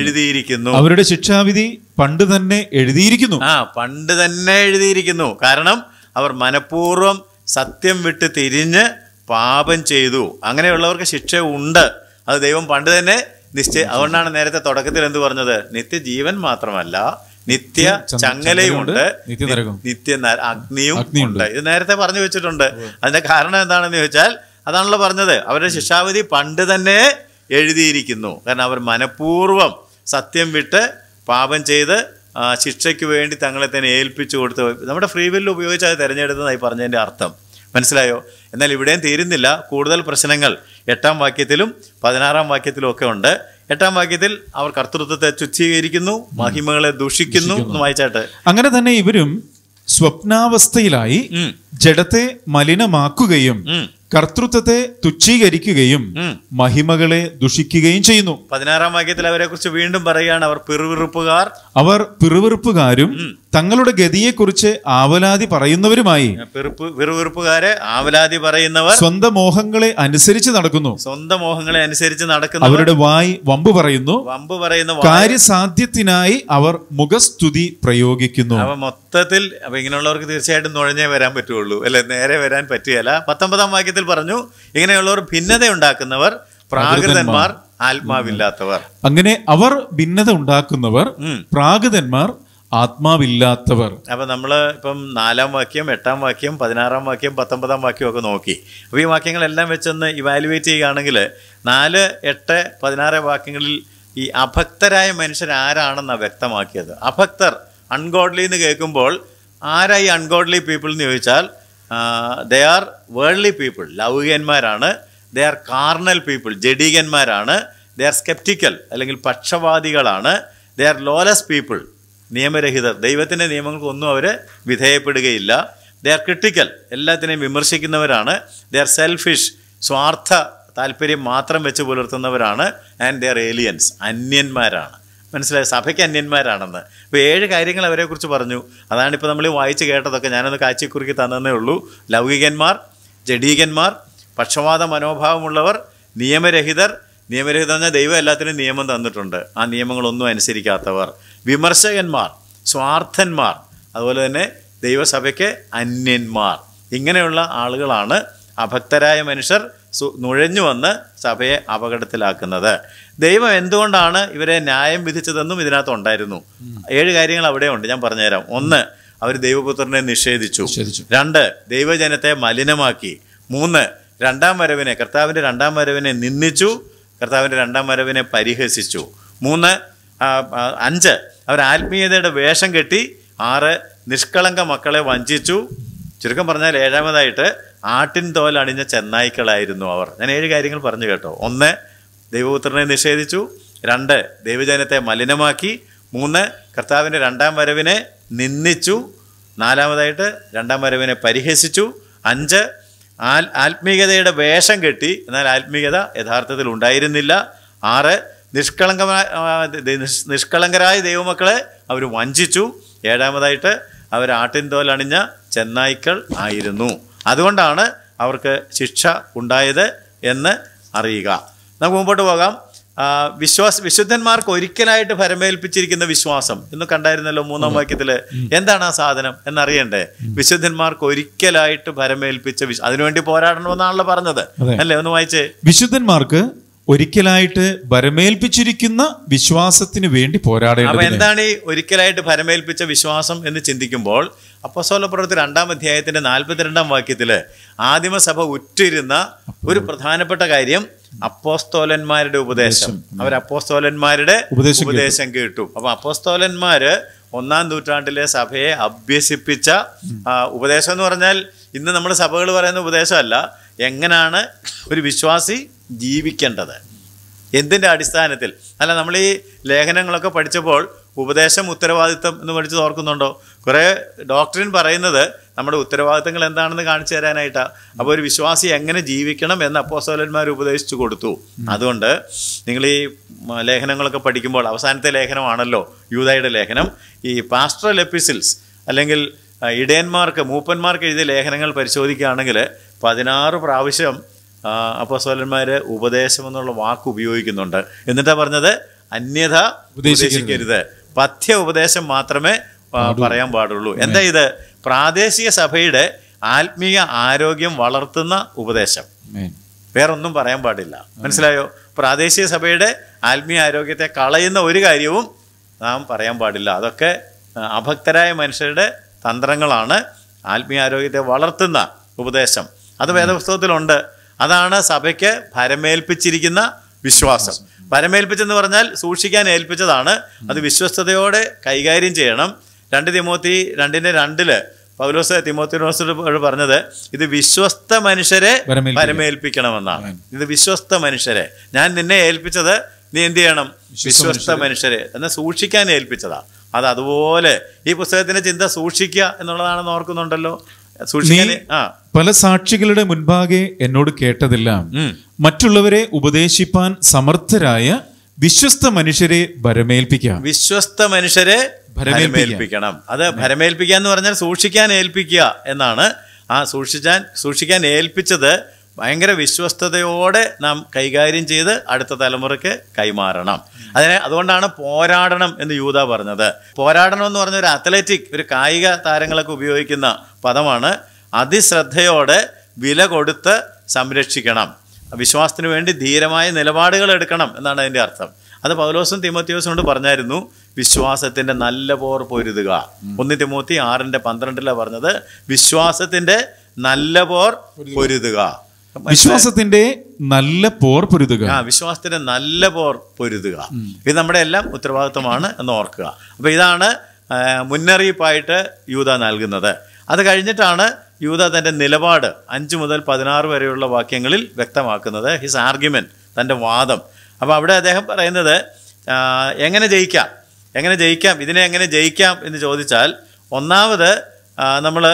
Speaker 1: എഴുതിയിരിക്കുന്നു അവരുടെ
Speaker 2: ശിക്ഷാവിധി പണ്ട് തന്നെ
Speaker 1: എഴുതിയിരിക്കുന്നു ആ പണ്ട് തന്നെ എഴുതിയിരിക്കുന്നു കാരണം അവർ മനഃപൂർവ്വം സത്യം വിട്ട് തിരിഞ്ഞ് പാപം ചെയ്തു അങ്ങനെയുള്ളവർക്ക് ശിക്ഷ ഉണ്ട് അത് ദൈവം പണ്ട് തന്നെ നിശ്ചയ അതുകൊണ്ടാണ് നേരത്തെ തുടക്കത്തിൽ എന്ത് പറഞ്ഞത് നിത്യജീവൻ മാത്രമല്ല നിത്യ ചങ്ങലയുമുണ്ട് നിത്യ അഗ്നിയും ഉണ്ട് ഇത് നേരത്തെ പറഞ്ഞു വെച്ചിട്ടുണ്ട് അതിന്റെ കാരണം എന്താണെന്ന് ചോദിച്ചാൽ അതാണല്ലോ പറഞ്ഞത് അവരുടെ ശിക്ഷാവിധി പണ്ട് തന്നെ എഴുതിയിരിക്കുന്നു കാരണം അവർ മനഃപൂർവ്വം സത്യം വിട്ട് പാപം ചെയ്ത് ശിക്ഷയ്ക്ക് വേണ്ടി തങ്ങളെ തന്നെ ഏൽപ്പിച്ചു കൊടുത്ത് നമ്മുടെ ഫ്രീ വില്ല് ഉപയോഗിച്ച് അത് തിരഞ്ഞെടുത്തതായി പറഞ്ഞതിൻ്റെ അർത്ഥം മനസ്സിലായോ എന്നാൽ ഇവിടെയും തീരുന്നില്ല കൂടുതൽ പ്രശ്നങ്ങൾ എട്ടാം വാക്യത്തിലും പതിനാറാം വാക്യത്തിലും ഒക്കെ ഉണ്ട് എട്ടാം വാക്യത്തിൽ അവർ കർത്തൃത്വത്തെ ചുച്ഛീകരിക്കുന്നു മഹിമകളെ ദൂഷിക്കുന്നു എന്ന് വായിച്ചാട്ടെ
Speaker 2: അങ്ങനെ തന്നെ ഇവരും സ്വപ്നാവസ്ഥയിലായി ജഡത്തെ മലിനമാക്കുകയും കർത്തൃത്വത്തെ തുച്ഛീകരിക്കുകയും മഹിമകളെ ദുഷിക്കുകയും ചെയ്യുന്നു
Speaker 1: പതിനാറാം വാക്യത്തിൽ അവരെ കുറിച്ച് വീണ്ടും പറയുകയാണ് അവർ പിറുവിറുപ്പുകാർ
Speaker 2: അവർ പിറുവിറുപ്പുകാരും തങ്ങളുടെ കുറിച്ച് ആവലാതി പറയുന്നവരുമായി
Speaker 1: പിറുവിറുപ്പുകാരെ ആവലാതി പറയുന്നവർ സ്വന്തം
Speaker 2: മോഹങ്ങളെ അനുസരിച്ച് നടക്കുന്നു സ്വന്തം
Speaker 1: മോഹങ്ങളെ അനുസരിച്ച് നടക്കുന്നു അവരുടെ വായി വമ്പ് പറയുന്നു വമ്പ് പറയുന്ന
Speaker 2: കാര്യസാധ്യത്തിനായി അവർ മുഖസ്തുതി പ്രയോഗിക്കുന്നു അവ
Speaker 1: മൊത്തത്തിൽ അപ്പോൾ ഇങ്ങനെയുള്ളവർക്ക് തീർച്ചയായിട്ടും നുഴഞ്ഞേ വരാൻ പറ്റുള്ളൂ അല്ലെ നേരെ വരാൻ പറ്റുകയില്ല പത്തൊമ്പതാം വാക്യത്തിൽ പറഞ്ഞു ഇങ്ങനെയുള്ളവർ ഭിന്നത ഉണ്ടാക്കുന്നവർ പ്രാകൃതന്മാർ ആത്മാവില്ലാത്തവർ
Speaker 2: അങ്ങനെ അവർ ഭിന്നത ഉണ്ടാക്കുന്നവർ പ്രാകൃതന്മാർ ആത്മാവില്ലാത്തവർ
Speaker 1: അപ്പൊ നമ്മൾ ഇപ്പം നാലാം വാക്യം എട്ടാം വാക്യം പതിനാറാം വാക്യം പത്തൊമ്പതാം വാക്യം ഒക്കെ നോക്കി അപ്പോൾ ഈ വാക്യങ്ങളെല്ലാം വെച്ചൊന്ന് ഇവാലുവേറ്റ് ചെയ്യുകയാണെങ്കിൽ നാല് എട്ട് പതിനാറ് വാക്യങ്ങളിൽ ഈ അഭക്തരായ മനുഷ്യർ ആരാണെന്നാണ് വ്യക്തമാക്കിയത് അഭക്തർ അൺഗോഡ്ലി എന്ന് കേൾക്കുമ്പോൾ ആരായി അൺഗോഡ്ലി പീപ്പിൾ എന്ന് ചോദിച്ചാൽ ദേ ആർ വേൾഡ്ലി പീപ്പിൾ ലൗകികന്മാരാണ് ദേ ആർ കാർണൽ പീപ്പിൾ ജഡീകന്മാരാണ് ദേ ആർ സ്കെപ്റ്റിക്കൽ അല്ലെങ്കിൽ പക്ഷവാദികളാണ് ദേ ആർ ലോലസ് പീപ്പിൾ നിയമരഹിതർ ദൈവത്തിൻ്റെ നിയമങ്ങൾക്കൊന്നും അവർ വിധേയപ്പെടുകയില്ല ദേ ആർ ക്രിട്ടിക്കൽ എല്ലാത്തിനെയും വിമർശിക്കുന്നവരാണ് ദേ ആർ സെൽഫിഷ് സ്വാർത്ഥ താല്പര്യം മാത്രം വെച്ച് പുലർത്തുന്നവരാണ് ആൻഡ് ദേ ആർ ഏലിയൻസ് അന്യന്മാരാണ് മനസ്സിലായി സഭയ്ക്ക് അന്യന്മാരാണെന്ന് അപ്പോൾ ഏഴ് കാര്യങ്ങൾ അവരെക്കുറിച്ച് പറഞ്ഞു അതാണ് ഇപ്പോൾ നമ്മൾ വായിച്ച് കേട്ടതൊക്കെ ഞാനൊന്ന് കാച്ചിക്കുറുക്കി തന്നതേ ഉള്ളൂ ലൗകികന്മാർ ജഡീകന്മാർ പക്ഷവാത മനോഭാവമുള്ളവർ നിയമരഹിതർ നിയമരഹിതം എന്നാൽ ദൈവം എല്ലാത്തിനും നിയമം തന്നിട്ടുണ്ട് ആ നിയമങ്ങളൊന്നും അനുസരിക്കാത്തവർ വിമർശകന്മാർ സ്വാർത്ഥന്മാർ അതുപോലെ തന്നെ ദൈവസഭയ്ക്ക് അന്യന്മാർ ഇങ്ങനെയുള്ള ആളുകളാണ് അഭക്തരായ മനുഷ്യർ നുഴഞ്ഞു വന്ന് സഭയെ അപകടത്തിലാക്കുന്നത് ദൈവം എന്തുകൊണ്ടാണ് ഇവരെ ന്യായം വിധിച്ചതെന്നും ഇതിനകത്ത് ഉണ്ടായിരുന്നു ഏഴ് കാര്യങ്ങൾ അവിടെയുണ്ട് ഞാൻ പറഞ്ഞുതരാം ഒന്ന് അവർ ദൈവപുത്രനെ നിഷേധിച്ചു രണ്ട് ദൈവജനത്തെ മലിനമാക്കി മൂന്ന് രണ്ടാം വരവിനെ കർത്താവിൻ്റെ രണ്ടാം വരവിനെ നിന്ദിച്ചു കർത്താവിൻ്റെ രണ്ടാം വരവിനെ പരിഹസിച്ചു മൂന്ന് അഞ്ച് അവർ ആത്മീയതയുടെ വേഷം കെട്ടി ആറ് നിഷ്കളങ്ക മക്കളെ വഞ്ചിച്ചു ചുരുക്കം പറഞ്ഞാൽ ഏഴാമതായിട്ട് ആട്ടിൻ തോൽ അണിഞ്ഞ ചെന്നായ്ക്കളായിരുന്നു അവർ ഞാൻ ഏഴ് കാര്യങ്ങൾ പറഞ്ഞു കേട്ടോ ഒന്ന് ദൈവപുത്രനെ നിഷേധിച്ചു രണ്ട് ദൈവജനത്തെ മലിനമാക്കി മൂന്ന് കർത്താവിൻ്റെ രണ്ടാം വരവിനെ നിന്ദിച്ചു നാലാമതായിട്ട് രണ്ടാം വരവിനെ പരിഹസിച്ചു അഞ്ച് ആൽ ആത്മീകതയുടെ വേഷം കെട്ടി എന്നാൽ ആത്മീയത യഥാർത്ഥത്തിൽ ഉണ്ടായിരുന്നില്ല ആറ് നിഷ്കളങ്കമായ നിഷ്കളങ്കരായ ദൈവമക്കളെ അവർ വഞ്ചിച്ചു ഏഴാമതായിട്ട് അവർ ആട്ടിൻ തോലണിഞ്ഞ ചെന്നായ്ക്കൾ ആയിരുന്നു അതുകൊണ്ടാണ് അവർക്ക് ശിക്ഷ ഉണ്ടായത് എന്ന് അറിയുക നമുക്ക് മുമ്പോട്ട് പോകാം വിശ്വാസ വിശുദ്ധന്മാർക്ക് ഒരിക്കലായിട്ട് ഫരമേൽപ്പിച്ചിരിക്കുന്ന വിശ്വാസം ഇന്ന് കണ്ടായിരുന്നല്ലോ മൂന്നാം വാക്യത്തിൽ എന്താണ് ആ സാധനം എന്നറിയണ്ടേ വിശുദ്ധന്മാർക്ക് ഒരിക്കലായിട്ട് ഭരമേൽപ്പിച്ച അതിനുവേണ്ടി പോരാടണമെന്നാണല്ലോ പറഞ്ഞത് അല്ലേ ഒന്ന് വായിച്ചേ
Speaker 2: വിശുദ്ധന്മാർക്ക് ഒരിക്കലായിട്ട് ഭരമേൽപ്പിച്ചിരിക്കുന്ന വിശ്വാസത്തിന് വേണ്ടി പോരാടേണ്ടത് എന്താണ്
Speaker 1: ഈ ഒരിക്കലായിട്ട് ഭരമേൽപ്പിച്ച വിശ്വാസം എന്ന് ചിന്തിക്കുമ്പോൾ അപ്പസോല പ്രവൃത്തി രണ്ടാം അധ്യായത്തിന്റെ നാൽപ്പത്തിരണ്ടാം വാക്യത്തില് ആദിമസഭ ഉറ്റിരുന്ന ഒരു പ്രധാനപ്പെട്ട കാര്യം അപ്പോസ്തോലന്മാരുടെ ഉപദേശം അവർ അപ്പോസ്തോലന്മാരുടെ ഉപദേശം കേട്ടു അപ്പൊ അപ്പോസ്തോലന്മാര് ഒന്നാം നൂറ്റാണ്ടിലെ സഭയെ അഭ്യസിപ്പിച്ച ഉപദേശം എന്ന് പറഞ്ഞാൽ ഇന്ന് നമ്മുടെ സഭകൾ പറയുന്ന ഉപദേശമല്ല എങ്ങനെയാണ് ഒരു വിശ്വാസി ജീവിക്കേണ്ടത് എന്തിൻ്റെ അടിസ്ഥാനത്തിൽ അല്ല നമ്മൾ ഈ ലേഖനങ്ങളൊക്കെ പഠിച്ചപ്പോൾ ഉപദേശം ഉത്തരവാദിത്വം എന്ന് പഠിച്ചത് ഓർക്കുന്നുണ്ടോ കുറേ ഡോക്ടറിൻ പറയുന്നത് നമ്മുടെ ഉത്തരവാദിത്തങ്ങൾ എന്താണെന്ന് കാണിച്ചു തരാനായിട്ടാണ് അപ്പോൾ ഒരു വിശ്വാസി എങ്ങനെ ജീവിക്കണം എന്ന് അപ്പോസോലന്മാർ ഉപദേശിച്ചു കൊടുത്തു അതുകൊണ്ട് നിങ്ങൾ ഈ ലേഖനങ്ങളൊക്കെ പഠിക്കുമ്പോൾ അവസാനത്തെ ലേഖനമാണല്ലോ യൂതയുടെ ലേഖനം ഈ പാസ്ട്രൽ എപ്പിസിൽസ് അല്ലെങ്കിൽ ഇടയന്മാർക്ക് മൂപ്പന്മാർക്ക് എഴുതിയ ലേഖനങ്ങൾ പരിശോധിക്കുകയാണെങ്കിൽ പതിനാറ് പ്രാവശ്യം അപ്പസ്വലന്മാർ ഉപദേശം എന്നുള്ള വാക്ക് ഉപയോഗിക്കുന്നുണ്ട് എന്നിട്ടാ പറഞ്ഞത് അന്യഥ ഉപദേശിക്കരുത് പഥ്യ ഉപദേശം മാത്രമേ പറയാൻ പാടുള്ളൂ എന്താ ഇത് പ്രാദേശിക സഭയുടെ ആത്മീയ ആരോഗ്യം വളർത്തുന്ന ഉപദേശം വേറൊന്നും പറയാൻ പാടില്ല മനസ്സിലായോ പ്രാദേശിക സഭയുടെ ആത്മീയ ആരോഗ്യത്തെ കളയുന്ന ഒരു കാര്യവും നാം പറയാൻ പാടില്ല അതൊക്കെ അഭക്തരായ മനുഷ്യരുടെ തന്ത്രങ്ങളാണ് ആത്മീയ ആരോഗ്യത്തെ വളർത്തുന്ന ഉപദേശം അത് വേദപുസ്തകത്തിലുണ്ട് അതാണ് സഭയ്ക്ക് ഭരമേൽപ്പിച്ചിരിക്കുന്ന വിശ്വാസം പരമേൽപ്പിച്ചെന്ന് പറഞ്ഞാൽ സൂക്ഷിക്കാൻ ഏൽപ്പിച്ചതാണ് അത് വിശ്വസ്തയോടെ കൈകാര്യം ചെയ്യണം രണ്ട് തിമോത്തി രണ്ടിൻ്റെ രണ്ടില് പൗലോസ് തിമോത്തി പറഞ്ഞത് ഇത് വിശ്വസ്ത മനുഷ്യരെ പരമേൽപ്പിക്കണമെന്നാണ് ഇത് വിശ്വസ്ത മനുഷ്യരെ ഞാൻ നിന്നെ ഏൽപ്പിച്ചത് നീ എന്ത് ചെയ്യണം വിശ്വസ്ത മനുഷ്യരെ എന്നാൽ സൂക്ഷിക്കാൻ ഏൽപ്പിച്ചതാ അത് അതുപോലെ ഈ പുസ്തകത്തിന്റെ ചിന്ത സൂക്ഷിക്കുക എന്നുള്ളതാണെന്ന് ഓർക്കുന്നുണ്ടല്ലോ
Speaker 2: പല സാക്ഷികളുടെ മുൻപാകെ എന്നോട് കേട്ടതെല്ലാം മറ്റുള്ളവരെ ഉപദേശിപ്പാൻ സമർത്ഥരായ വിശ്വസ്ത മനുഷ്യരെ ഭരമേൽപ്പിക്കാം
Speaker 1: വിശ്വസ്ത മനുഷ്യരെ ഭരമേൽപ്പിക്കണം അത് ഭരമേൽപ്പിക്കാന്ന് എന്ന് പറഞ്ഞാൽ സൂക്ഷിക്കാൻ ഏൽപ്പിക്കുക എന്നാണ് ആ സൂക്ഷിക്കാൻ സൂക്ഷിക്കാൻ ഏൽപ്പിച്ചത് ഭയങ്കര വിശ്വസ്തയോടെ നാം കൈകാര്യം ചെയ്ത് അടുത്ത തലമുറയ്ക്ക് കൈമാറണം അതിനെ അതുകൊണ്ടാണ് പോരാടണം എന്ന് യൂത പറഞ്ഞത് പോരാടണം എന്ന് പറഞ്ഞ ഒരു അത്ലറ്റിക് ഒരു കായിക താരങ്ങളൊക്കെ ഉപയോഗിക്കുന്ന പദമാണ് അതിശ്രദ്ധയോടെ വില കൊടുത്ത് സംരക്ഷിക്കണം വിശ്വാസത്തിന് വേണ്ടി ധീരമായ നിലപാടുകൾ എടുക്കണം എന്നാണ് അതിൻ്റെ അർത്ഥം അത് പൗലോസും തിമോത്യോസും കൊണ്ട് പറഞ്ഞായിരുന്നു വിശ്വാസത്തിൻ്റെ നല്ല പോർ പൊരുതുക ഒന്ന് തിമൂത്തി ആറിൻ്റെ പന്ത്രണ്ടിലാണ് പറഞ്ഞത് വിശ്വാസത്തിൻ്റെ നല്ല പോർ പൊരുതുക
Speaker 2: വിശ്വാസത്തിന്റെ നല്ല പോർ പൊരുതുക ആ
Speaker 1: വിശ്വാസത്തിന്റെ നല്ല പോർ പൊരുതുക ഇത് നമ്മുടെ എല്ലാം ഉത്തരവാദിത്വമാണ് എന്ന് ഓർക്കുക അപ്പോൾ ഇതാണ് മുന്നറിയിപ്പായിട്ട് യൂത നൽകുന്നത് അത് കഴിഞ്ഞിട്ടാണ് യൂത തന്റെ നിലപാട് അഞ്ച് മുതൽ പതിനാറ് വരെയുള്ള വാക്യങ്ങളിൽ വ്യക്തമാക്കുന്നത് ഹിസ് ആർഗ്യുമെന്റ് തന്റെ വാദം അപ്പോൾ അവിടെ അദ്ദേഹം പറയുന്നത് എങ്ങനെ ജയിക്കാം എങ്ങനെ ജയിക്കാം ഇതിനെ എങ്ങനെ ജയിക്കാം എന്ന് ചോദിച്ചാൽ ഒന്നാമത് നമ്മൾ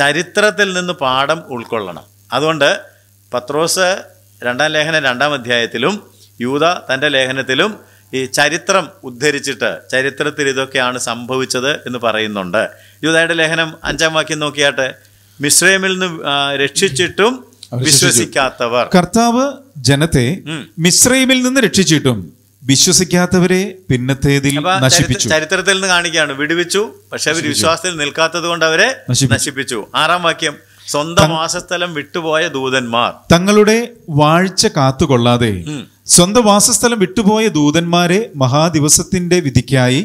Speaker 1: ചരിത്രത്തിൽ നിന്ന് പാഠം ഉൾക്കൊള്ളണം അതുകൊണ്ട് പത്രോസ് രണ്ടാം ലേഖനം രണ്ടാം അധ്യായത്തിലും യൂത തൻ്റെ ലേഖനത്തിലും ഈ ചരിത്രം ഉദ്ധരിച്ചിട്ട് ചരിത്രത്തിൽ ഇതൊക്കെയാണ് സംഭവിച്ചത് എന്ന് പറയുന്നുണ്ട് യൂതയുടെ ലേഖനം അഞ്ചാം വാക്യം നോക്കിയാട്ടെ മിശ്രമിൽ നിന്ന് രക്ഷിച്ചിട്ടും വിശ്വസിക്കാത്തവർ
Speaker 2: കർത്താവ് ജനത്തെ മിശ്രമിൽ നിന്ന് രക്ഷിച്ചിട്ടും വിശ്വസിക്കാത്തവരെ
Speaker 1: പിന്നത്തേതിൽ നശിപ്പിച്ചു ചരിത്രത്തിൽ നിന്ന് കാണിക്കുകയാണ് വിടുവിച്ചു പക്ഷെ അവർ വിശ്വാസത്തിൽ നിൽക്കാത്തത് കൊണ്ട് അവരെ നശിപ്പിച്ചു ആറാം വാക്യം സ്വന്തം വാസസ്ഥലം വിട്ടുപോയ ദൂതന്മാർ
Speaker 2: തങ്ങളുടെ വാഴ്ച കാത്തുകൊള്ളാതെ സ്വന്തം വാസസ്ഥലം വിട്ടുപോയ ദൂതന്മാരെ മഹാദിവസത്തിന്റെ വിധിക്കായി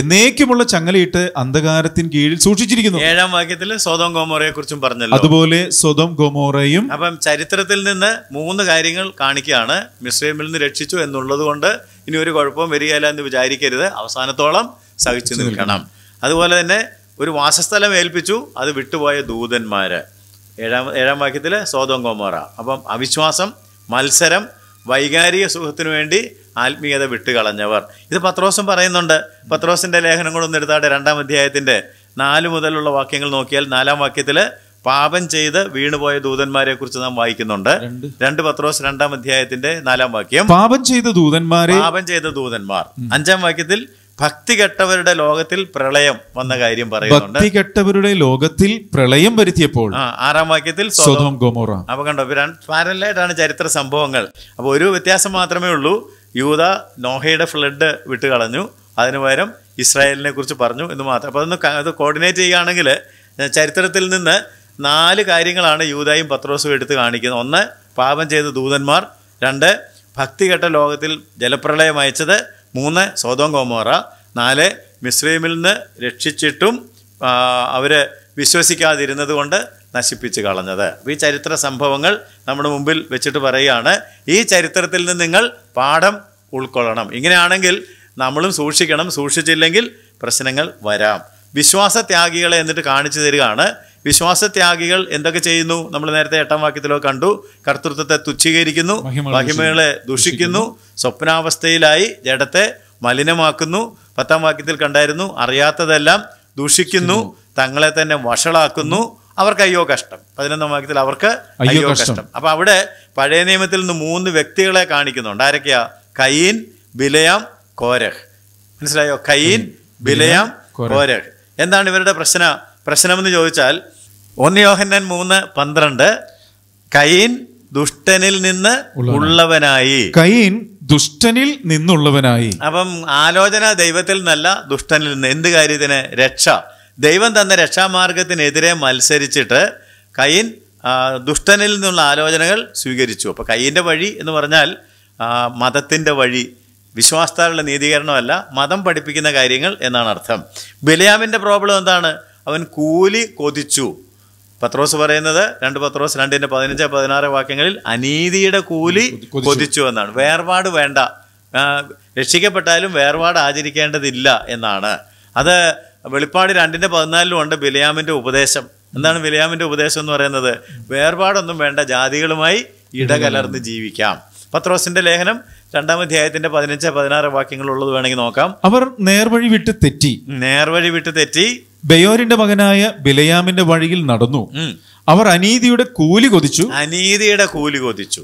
Speaker 2: എന്നേക്കുമുള്ള ചങ്ങലയിട്ട് അന്ധകാരത്തിൻ കീഴിൽ സൂക്ഷിച്ചിരിക്കുന്നു
Speaker 1: ഏഴാം വാക്യത്തിൽ സ്വതം ഗോമോറയെ കുറിച്ചും പറഞ്ഞല്ലോ അതുപോലെ
Speaker 2: സ്വതം ഗോമോറയും
Speaker 1: അപ്പം ചരിത്രത്തിൽ നിന്ന് മൂന്ന് കാര്യങ്ങൾ കാണിക്കുകയാണ് മിസ്രൈമിൽ നിന്ന് രക്ഷിച്ചു എന്നുള്ളത് കൊണ്ട് ഇനി ഒരു കുഴപ്പവും വരികയില്ല എന്ന് വിചാരിക്കരുത് അവസാനത്തോളം സഹിച്ചു നിൽക്കണം അതുപോലെ തന്നെ ഒരു വാസസ്ഥലം ഏൽപ്പിച്ചു അത് വിട്ടുപോയ ദൂതന്മാര് ഏഴാം ഏഴാം വാക്യത്തിൽ സോതം കോമോറ അപ്പം അവിശ്വാസം മത്സരം വൈകാരിക സുഖത്തിനു വേണ്ടി ആത്മീയത വിട്ടുകളഞ്ഞവർ ഇത് പത്രോസും പറയുന്നുണ്ട് പത്രോസിൻ്റെ ലേഖനം കൂടെ ഒന്ന് എടുത്താട്ടെ രണ്ടാം അധ്യായത്തിൻ്റെ നാല് മുതലുള്ള വാക്യങ്ങൾ നോക്കിയാൽ നാലാം വാക്യത്തിൽ പാപം ചെയ്ത് വീണുപോയ ദൂതന്മാരെ കുറിച്ച് നാം വായിക്കുന്നുണ്ട് രണ്ട് പത്രോസ് രണ്ടാം അധ്യായത്തിന്റെ നാലാം വാക്യം
Speaker 2: പാപം ചെയ്ത ദൂതന്മാരെ പാപം
Speaker 1: ചെയ്ത ദൂതന്മാർ അഞ്ചാം വാക്യത്തിൽ ഭക്തി കെട്ടവരുടെ ലോകത്തിൽ പ്രളയം വന്ന കാര്യം പറയുന്നുണ്ട് ഭക്തി
Speaker 2: കെട്ടവരുടെ ലോകത്തിൽ പ്രളയം വരുത്തിയപ്പോൾ
Speaker 1: ആറാം വാക്യത്തിൽ ഗോമോറ അപ്പൊ കണ്ടോ പാരലായിട്ടാണ് ചരിത്ര സംഭവങ്ങൾ അപ്പോൾ ഒരു വ്യത്യാസം മാത്രമേ ഉള്ളൂ യൂത നോഹയുടെ ഫ്ലഡ് വിട്ട് കളഞ്ഞു അതിനു പകരം ഇസ്രായേലിനെ കുറിച്ച് പറഞ്ഞു എന്ന് മാത്രം അപ്പോൾ അതൊന്ന് അത് കോർഡിനേറ്റ് ചെയ്യുകയാണെങ്കിൽ ചരിത്രത്തിൽ നിന്ന് നാല് കാര്യങ്ങളാണ് യൂതായും പത്രോസും എടുത്ത് കാണിക്കുന്നത് ഒന്ന് പാപം ചെയ്ത ദൂതന്മാർ രണ്ട് ഭക്തി ലോകത്തിൽ ജലപ്രളയം അയച്ചത് മൂന്ന് സോതോം കോമോറ നാല് മിസ്രൈമിൽ നിന്ന് രക്ഷിച്ചിട്ടും അവർ വിശ്വസിക്കാതിരുന്നത് കൊണ്ട് നശിപ്പിച്ച് കളഞ്ഞത് ഈ ചരിത്ര സംഭവങ്ങൾ നമ്മുടെ മുമ്പിൽ വെച്ചിട്ട് പറയുകയാണ് ഈ ചരിത്രത്തിൽ നിന്ന് നിങ്ങൾ പാഠം ഉൾക്കൊള്ളണം ഇങ്ങനെയാണെങ്കിൽ നമ്മളും സൂക്ഷിക്കണം സൂക്ഷിച്ചില്ലെങ്കിൽ പ്രശ്നങ്ങൾ വരാം വിശ്വാസത്യാഗികളെ എന്നിട്ട് കാണിച്ചു തരികയാണ് വിശ്വാസത്യാഗികൾ എന്തൊക്കെ ചെയ്യുന്നു നമ്മൾ നേരത്തെ എട്ടാം വാക്യത്തിലോ കണ്ടു കർത്തൃത്വത്തെ തുച്ഛീകരിക്കുന്നു മഹിമകളെ ദുഷിക്കുന്നു സ്വപ്നാവസ്ഥയിലായി ജഡത്തെ മലിനമാക്കുന്നു പത്താം വാക്യത്തിൽ കണ്ടായിരുന്നു അറിയാത്തതെല്ലാം ദുഷിക്കുന്നു തങ്ങളെ തന്നെ വഷളാക്കുന്നു അവർക്ക് അയ്യോ കഷ്ടം പതിനൊന്നാം വാക്യത്തിൽ അവർക്ക് അയ്യോ കഷ്ടം അപ്പൊ അവിടെ പഴയ നിയമത്തിൽ നിന്ന് മൂന്ന് വ്യക്തികളെ കാണിക്കുന്നുണ്ട് ആരൊക്കെയാ കയ്യൻ ബിലയാം കോരഹ് മനസ്സിലായോ കയ്യൻ ബിലയാം കോരഹ് എന്താണ് ഇവരുടെ പ്രശ്ന പ്രശ്നമെന്ന് ചോദിച്ചാൽ ഒന്ന് യോഹന്നൻ മൂന്ന് പന്ത്രണ്ട് കൈൻ ദുഷ്ടനിൽ നിന്ന് ഉള്ളവനായി
Speaker 2: കൈൻ ദുഷ്ടനിൽ നിന്നുള്ളവനായി
Speaker 1: അപ്പം ആലോചന ദൈവത്തിൽ നിന്നല്ല ദുഷ്ടനിൽ നിന്ന് എന്ത് കാര്യത്തിന് രക്ഷ ദൈവം തന്ന രക്ഷാമാർഗത്തിനെതിരെ മത്സരിച്ചിട്ട് കൈൻ ദുഷ്ടനിൽ നിന്നുള്ള ആലോചനകൾ സ്വീകരിച്ചു അപ്പോൾ കൈയിൻ്റെ വഴി എന്ന് പറഞ്ഞാൽ മതത്തിൻ്റെ വഴി വിശ്വാസത്താരുടെ നീതീകരണമല്ല മതം പഠിപ്പിക്കുന്ന കാര്യങ്ങൾ എന്നാണ് അർത്ഥം ബലിയാമിൻ്റെ പ്രോബ്ലം എന്താണ് അവൻ കൂലി കൊതിച്ചു പത്രോസ് പറയുന്നത് രണ്ട് പത്രോസ് രണ്ടിന്റെ പതിനഞ്ച് പതിനാറ് വാക്യങ്ങളിൽ അനീതിയുടെ കൂലി കൊതിച്ചു എന്നാണ് വേർപാട് വേണ്ട രക്ഷിക്കപ്പെട്ടാലും വേർപാട് ആചരിക്കേണ്ടതില്ല എന്നാണ് അത് വെളിപ്പാട് രണ്ടിന്റെ പതിനാലിലും ഉണ്ട് ബിലയാമിന്റെ ഉപദേശം എന്താണ് ബിലയാമിന്റെ ഉപദേശം എന്ന് പറയുന്നത് വേർപാടൊന്നും വേണ്ട ജാതികളുമായി ഇടകലർന്ന് ജീവിക്കാം പത്രോസിന്റെ ലേഖനം രണ്ടാം അധ്യായത്തിന്റെ പതിനഞ്ച് പതിനാറ് ഉള്ളത് വേണമെങ്കിൽ നോക്കാം
Speaker 2: അവർ നേർവഴി വിട്ട് തെറ്റി
Speaker 1: നേർവഴി വിട്ട് തെറ്റി
Speaker 2: ബയോരിന്റെ മകനായ ബിലയാമിന്റെ വഴിയിൽ നടന്നു അവർ അനീതിയുടെ കൂലി കൊതിച്ചു അനീതിയുടെ കൂലി കൊതിച്ചു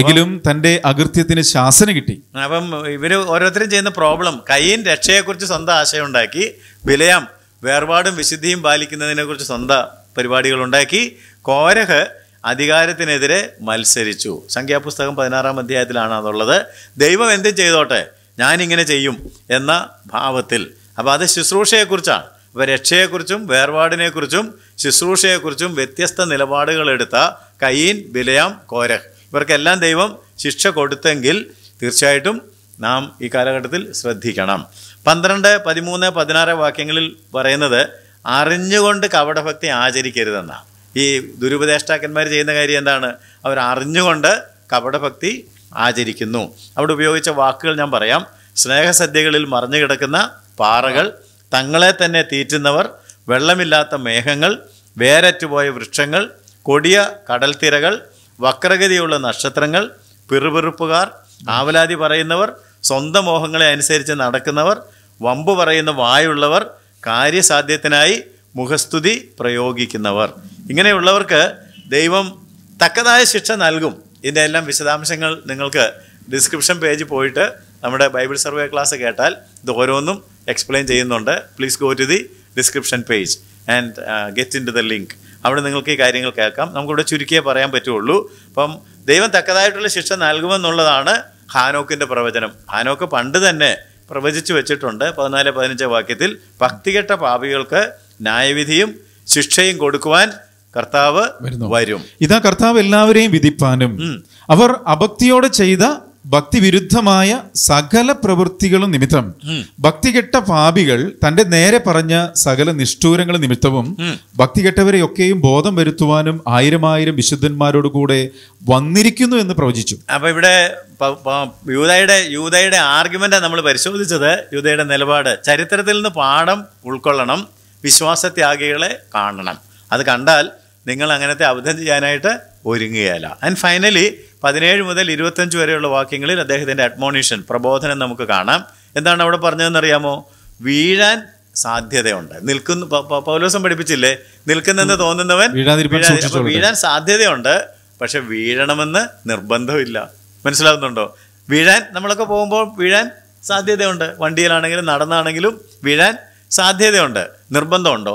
Speaker 2: എങ്കിലും തന്റെ അകൃത്യത്തിന് ശാസന കിട്ടി
Speaker 1: അപ്പം ഇവര് ഓരോരുത്തരും ചെയ്യുന്ന പ്രോബ്ലം രക്ഷയെ രക്ഷയെക്കുറിച്ച് സ്വന്തം ആശയം ഉണ്ടാക്കി ബിലയാം വേർപാടും വിശുദ്ധിയും പാലിക്കുന്നതിനെ കുറിച്ച് സ്വന്തം പരിപാടികൾ ഉണ്ടാക്കി കോരഹ് അധികാരത്തിനെതിരെ മത്സരിച്ചു സംഖ്യാപുസ്തകം പതിനാറാം അധ്യായത്തിലാണ് അതുള്ളത് ദൈവം എന്തും ചെയ്തോട്ടെ ഞാനിങ്ങനെ ചെയ്യും എന്ന ഭാവത്തിൽ അപ്പോൾ അത് ശുശ്രൂഷയെക്കുറിച്ചാണ് അപ്പോൾ രക്ഷയെക്കുറിച്ചും വേർപാടിനെക്കുറിച്ചും ശുശ്രൂഷയെക്കുറിച്ചും വ്യത്യസ്ത നിലപാടുകളെടുത്ത കയ്യീൻ ബിലയാം കോരഹ് ഇവർക്കെല്ലാം ദൈവം ശിക്ഷ കൊടുത്തെങ്കിൽ തീർച്ചയായിട്ടും നാം ഈ കാലഘട്ടത്തിൽ ശ്രദ്ധിക്കണം പന്ത്രണ്ട് പതിമൂന്ന് പതിനാറ് വാക്യങ്ങളിൽ പറയുന്നത് അറിഞ്ഞുകൊണ്ട് കപടഭക്തി ആചരിക്കരുതെന്നാണ് ഈ ദുരുപദേഷ്ടാക്കന്മാർ ചെയ്യുന്ന കാര്യം എന്താണ് അവർ അറിഞ്ഞുകൊണ്ട് കപടഭക്തി ആചരിക്കുന്നു അവിടെ ഉപയോഗിച്ച വാക്കുകൾ ഞാൻ പറയാം സ്നേഹസദ്യകളിൽ മറിഞ്ഞു കിടക്കുന്ന പാറകൾ തങ്ങളെ തന്നെ തീറ്റുന്നവർ വെള്ളമില്ലാത്ത മേഘങ്ങൾ വേരറ്റുപോയ വൃക്ഷങ്ങൾ കൊടിയ കടൽത്തിരകൾ വക്രഗതിയുള്ള നക്ഷത്രങ്ങൾ പിറുപിറുപ്പുകാർ ആവലാതി പറയുന്നവർ സ്വന്തം മോഹങ്ങളെ അനുസരിച്ച് നടക്കുന്നവർ വമ്പ് പറയുന്ന വായുള്ളവർ കാര്യസാധ്യത്തിനായി മുഖസ്തുതി പ്രയോഗിക്കുന്നവർ ഇങ്ങനെയുള്ളവർക്ക് ദൈവം തക്കതായ ശിക്ഷ നൽകും ഇതിൻ്റെ എല്ലാം വിശദാംശങ്ങൾ നിങ്ങൾക്ക് ഡിസ്ക്രിപ്ഷൻ പേജ് പോയിട്ട് നമ്മുടെ ബൈബിൾ സർവേ ക്ലാസ് കേട്ടാൽ ഇത് ഓരോന്നും എക്സ്പ്ലെയിൻ ചെയ്യുന്നുണ്ട് please go to the description page and get into the link അവിടെ നിങ്ങൾക്ക് ഈ കാര്യങ്ങൾ കേൾക്കാം നമുക്കിവിടെ ചുരുക്കിയേ പറയാൻ പറ്റുള്ളൂ അപ്പം ദൈവം തക്കതായിട്ടുള്ള ശിക്ഷ നൽകുമെന്നുള്ളതാണ് ഹാനോക്കിൻ്റെ പ്രവചനം ഹാനോക്ക് പണ്ട് തന്നെ പ്രവചിച്ചു വെച്ചിട്ടുണ്ട് പതിനാല് പതിനഞ്ച് വാക്യത്തിൽ ഭക്തികെട്ട പാപികൾക്ക് ന്യായവിധിയും ശിക്ഷയും കൊടുക്കുവാൻ കർത്താവ് വരും
Speaker 2: ഇതാ കർത്താവ് എല്ലാവരെയും വിധിപ്പാനും അവർ അഭക്തിയോടെ ചെയ്ത ഭക്തിവിരുദ്ധമായ സകല പ്രവൃത്തികളും നിമിത്തം ഭക്തികെട്ട പാപികൾ തന്റെ നേരെ പറഞ്ഞ സകല നിഷ്ഠൂരങ്ങൾ നിമിത്തവും ഭക്തികെട്ടവരെയൊക്കെയും ബോധം വരുത്തുവാനും ആയിരമായിരം വിശുദ്ധന്മാരോട് കൂടെ വന്നിരിക്കുന്നു എന്ന്
Speaker 1: പ്രവചിച്ചു അപ്പൊ ഇവിടെ യൂതയുടെ യൂതയുടെ ആർഗ്യുമെന്റ് നമ്മൾ പരിശോധിച്ചത് യൂതയുടെ നിലപാട് ചരിത്രത്തിൽ നിന്ന് പാഠം ഉൾക്കൊള്ളണം വിശ്വാസത്യാഗികളെ കാണണം അത് കണ്ടാൽ നിങ്ങൾ അങ്ങനത്തെ അവധം ചെയ്യാനായിട്ട് ഒരുങ്ങുകയല്ല ആൻഡ് ഫൈനലി പതിനേഴ് മുതൽ ഇരുപത്തഞ്ച് വരെയുള്ള വാക്യങ്ങളിൽ അദ്ദേഹത്തിൻ്റെ അഡ്മോണിഷൻ പ്രബോധനം നമുക്ക് കാണാം എന്താണ് അവിടെ അറിയാമോ വീഴാൻ സാധ്യതയുണ്ട് നിൽക്കുന്ന പൗലോസം പഠിപ്പിച്ചില്ലേ നിൽക്കുന്നെന്ന് തോന്നുന്നവൻ വീഴാൻ സാധ്യതയുണ്ട് പക്ഷെ വീഴണമെന്ന് നിർബന്ധമില്ല മനസ്സിലാവുന്നുണ്ടോ വീഴാൻ നമ്മളൊക്കെ പോകുമ്പോൾ വീഴാൻ സാധ്യതയുണ്ട് വണ്ടിയിലാണെങ്കിലും നടന്നാണെങ്കിലും വീഴാൻ സാധ്യതയുണ്ട് നിർബന്ധമുണ്ടോ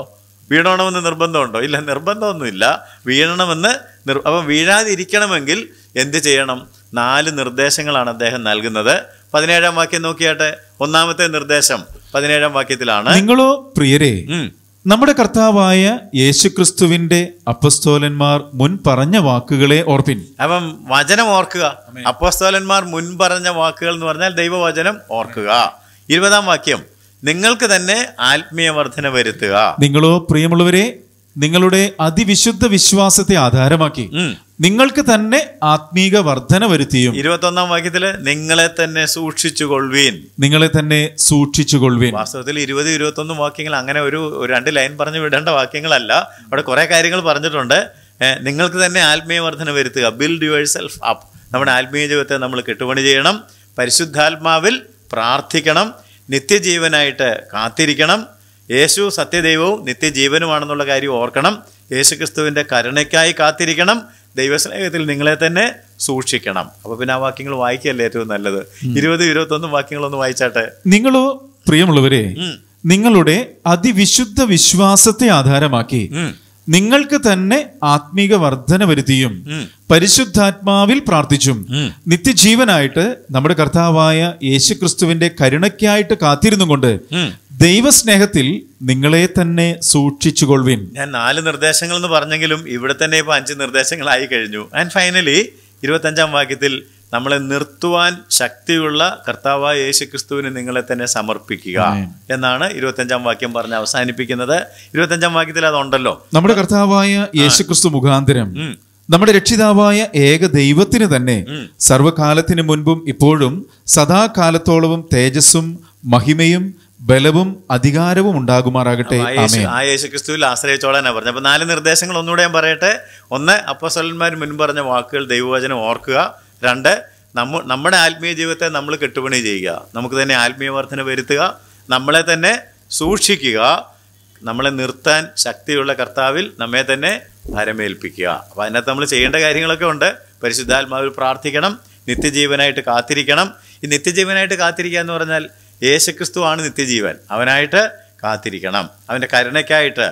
Speaker 1: വീഴണമെന്ന് നിർബന്ധമുണ്ടോ ഇല്ല നിർബന്ധമൊന്നുമില്ല വീഴണമെന്ന് നിർ അപ്പം വീഴാതിരിക്കണമെങ്കിൽ എന്ത് ചെയ്യണം നാല് നിർദ്ദേശങ്ങളാണ് അദ്ദേഹം നൽകുന്നത് പതിനേഴാം വാക്യം നോക്കിയാട്ടെ ഒന്നാമത്തെ നിർദ്ദേശം പതിനേഴാം വാക്യത്തിലാണ് നിങ്ങളോ
Speaker 2: പ്രിയരെ നമ്മുടെ കർത്താവായ യേശുക്രിസ്തുവിന്റെ അപ്പസ്തോലന്മാർ മുൻ പറഞ്ഞ വാക്കുകളെ ഓർപ്പിൻ
Speaker 1: അപ്പം വചനം ഓർക്കുക അപ്പസ്തോലന്മാർ മുൻ പറഞ്ഞ വാക്കുകൾ എന്ന് പറഞ്ഞാൽ ദൈവവചനം ഓർക്കുക ഇരുപതാം വാക്യം നിങ്ങൾക്ക് തന്നെ ആത്മീയ വർധന വരുത്തുക
Speaker 2: നിങ്ങളോ പ്രിയമുള്ളവരെ നിങ്ങളുടെ അതിവിശുദ്ധ വിശ്വാസത്തെ ആധാരമാക്കി നിങ്ങൾക്ക് തന്നെ ആത്മീക വർധന വരുത്തിയും
Speaker 1: ഒന്നാം വാക്യത്തില് നിങ്ങളെ തന്നെ സൂക്ഷിച്ചു കൊള്ളുവീൻ
Speaker 2: നിങ്ങളെ തന്നെ സൂക്ഷിച്ചു കൊള്ളുവീൻ വാസ്തവത്തിൽ
Speaker 1: ഇരുപത് ഇരുപത്തൊന്നും വാക്യങ്ങൾ അങ്ങനെ ഒരു രണ്ട് ലൈൻ പറഞ്ഞു വിടേണ്ട വാക്യങ്ങളല്ല അവിടെ കുറെ കാര്യങ്ങൾ പറഞ്ഞിട്ടുണ്ട് നിങ്ങൾക്ക് തന്നെ ആത്മീയ വർധന വരുത്തുക ബിൽഡ് യുവർ സെൽഫ് അപ്പ് നമ്മുടെ ആത്മീയ ജീവിതത്തെ നമ്മൾ കെട്ടുപണി ചെയ്യണം പരിശുദ്ധാത്മാവിൽ പ്രാർത്ഥിക്കണം നിത്യജീവനായിട്ട് കാത്തിരിക്കണം യേശു സത്യദൈവവും നിത്യജീവനുമാണെന്നുള്ള കാര്യം ഓർക്കണം യേശുക്രിസ്തുവിൻ്റെ കരുണയ്ക്കായി കാത്തിരിക്കണം ദൈവസ്നേഹത്തിൽ നിങ്ങളെ തന്നെ സൂക്ഷിക്കണം അപ്പൊ പിന്നെ ആ വാക്യങ്ങൾ വായിക്കല്ലേ ഏറ്റവും നല്ലത് ഇരുപത് ഇരുപത്തൊന്ന് വാക്യങ്ങളൊന്ന് വായിച്ചാട്ടെ
Speaker 2: നിങ്ങളോ പ്രിയമുള്ളവരെ നിങ്ങളുടെ അതിവിശുദ്ധ വിശ്വാസത്തെ ആധാരമാക്കി നിങ്ങൾക്ക് തന്നെ ആത്മീക വർധന വരുത്തിയും പരിശുദ്ധാത്മാവിൽ പ്രാർത്ഥിച്ചും നിത്യജീവനായിട്ട് നമ്മുടെ കർത്താവായ യേശുക്രിസ്തുവിന്റെ കരുണയ്ക്കായിട്ട് കാത്തിരുന്നു കൊണ്ട് ദൈവസ്നേഹത്തിൽ നിങ്ങളെ തന്നെ കൊള്ളുവിൻ
Speaker 1: ഞാൻ നാല് നിർദ്ദേശങ്ങൾ എന്ന് പറഞ്ഞെങ്കിലും ഇവിടെ തന്നെ ഇപ്പോൾ അഞ്ച് നിർദ്ദേശങ്ങളായി കഴിഞ്ഞു ആൻഡ് ഫൈനലി ഇരുപത്തഞ്ചാം വാക്യത്തിൽ നമ്മളെ നിർത്തുവാൻ ശക്തിയുള്ള കർത്താവായ യേശു ക്രിസ്തുവിന് നിങ്ങളെ തന്നെ സമർപ്പിക്കുക എന്നാണ് ഇരുപത്തഞ്ചാം വാക്യം പറഞ്ഞ് അവസാനിപ്പിക്കുന്നത് ഇരുപത്തഞ്ചാം വാക്യത്തിൽ അതുണ്ടല്ലോ
Speaker 2: നമ്മുടെ കർത്താവായ യേശു ക്രിസ്തു മുഖാന്തരം നമ്മുടെ രക്ഷിതാവായ ഏക ദൈവത്തിന് തന്നെ സർവകാലത്തിന് മുൻപും ഇപ്പോഴും സദാകാലത്തോളവും തേജസ്സും മഹിമയും ബലവും അധികാരവും ഉണ്ടാകുമാറാകട്ടെ ആ
Speaker 1: യേശുക്രിസ്തുവിൽ ആശ്രയിച്ചോളാനാ പറഞ്ഞത് അപ്പൊ നാല് നിർദ്ദേശങ്ങൾ ഒന്നുകൂടെ ഞാൻ പറയട്ടെ ഒന്ന് അപ്പസ്വലന്മാർ മുൻ പറഞ്ഞ വാക്കുകൾ ദൈവവചനം ഓർക്കുക രണ്ട് നമ്മ നമ്മുടെ ആത്മീയ ജീവിതത്തെ നമ്മൾ കെട്ടുപണി ചെയ്യുക നമുക്ക് തന്നെ ആത്മീയ വർധന വരുത്തുക നമ്മളെ തന്നെ സൂക്ഷിക്കുക നമ്മളെ നിർത്താൻ ശക്തിയുള്ള കർത്താവിൽ നമ്മെ തന്നെ ഭരമേൽപ്പിക്കുക അപ്പം അതിനകത്ത് നമ്മൾ ചെയ്യേണ്ട കാര്യങ്ങളൊക്കെ ഉണ്ട് പരിശുദ്ധാത്മാവിൽ പ്രാർത്ഥിക്കണം നിത്യജീവനായിട്ട് കാത്തിരിക്കണം ഈ നിത്യജീവനായിട്ട് കാത്തിരിക്കുക എന്ന് പറഞ്ഞാൽ യേശുക്രിസ്തുവാണ് നിത്യജീവൻ അവനായിട്ട് കാത്തിരിക്കണം അവൻ്റെ കരുണയ്ക്കായിട്ട്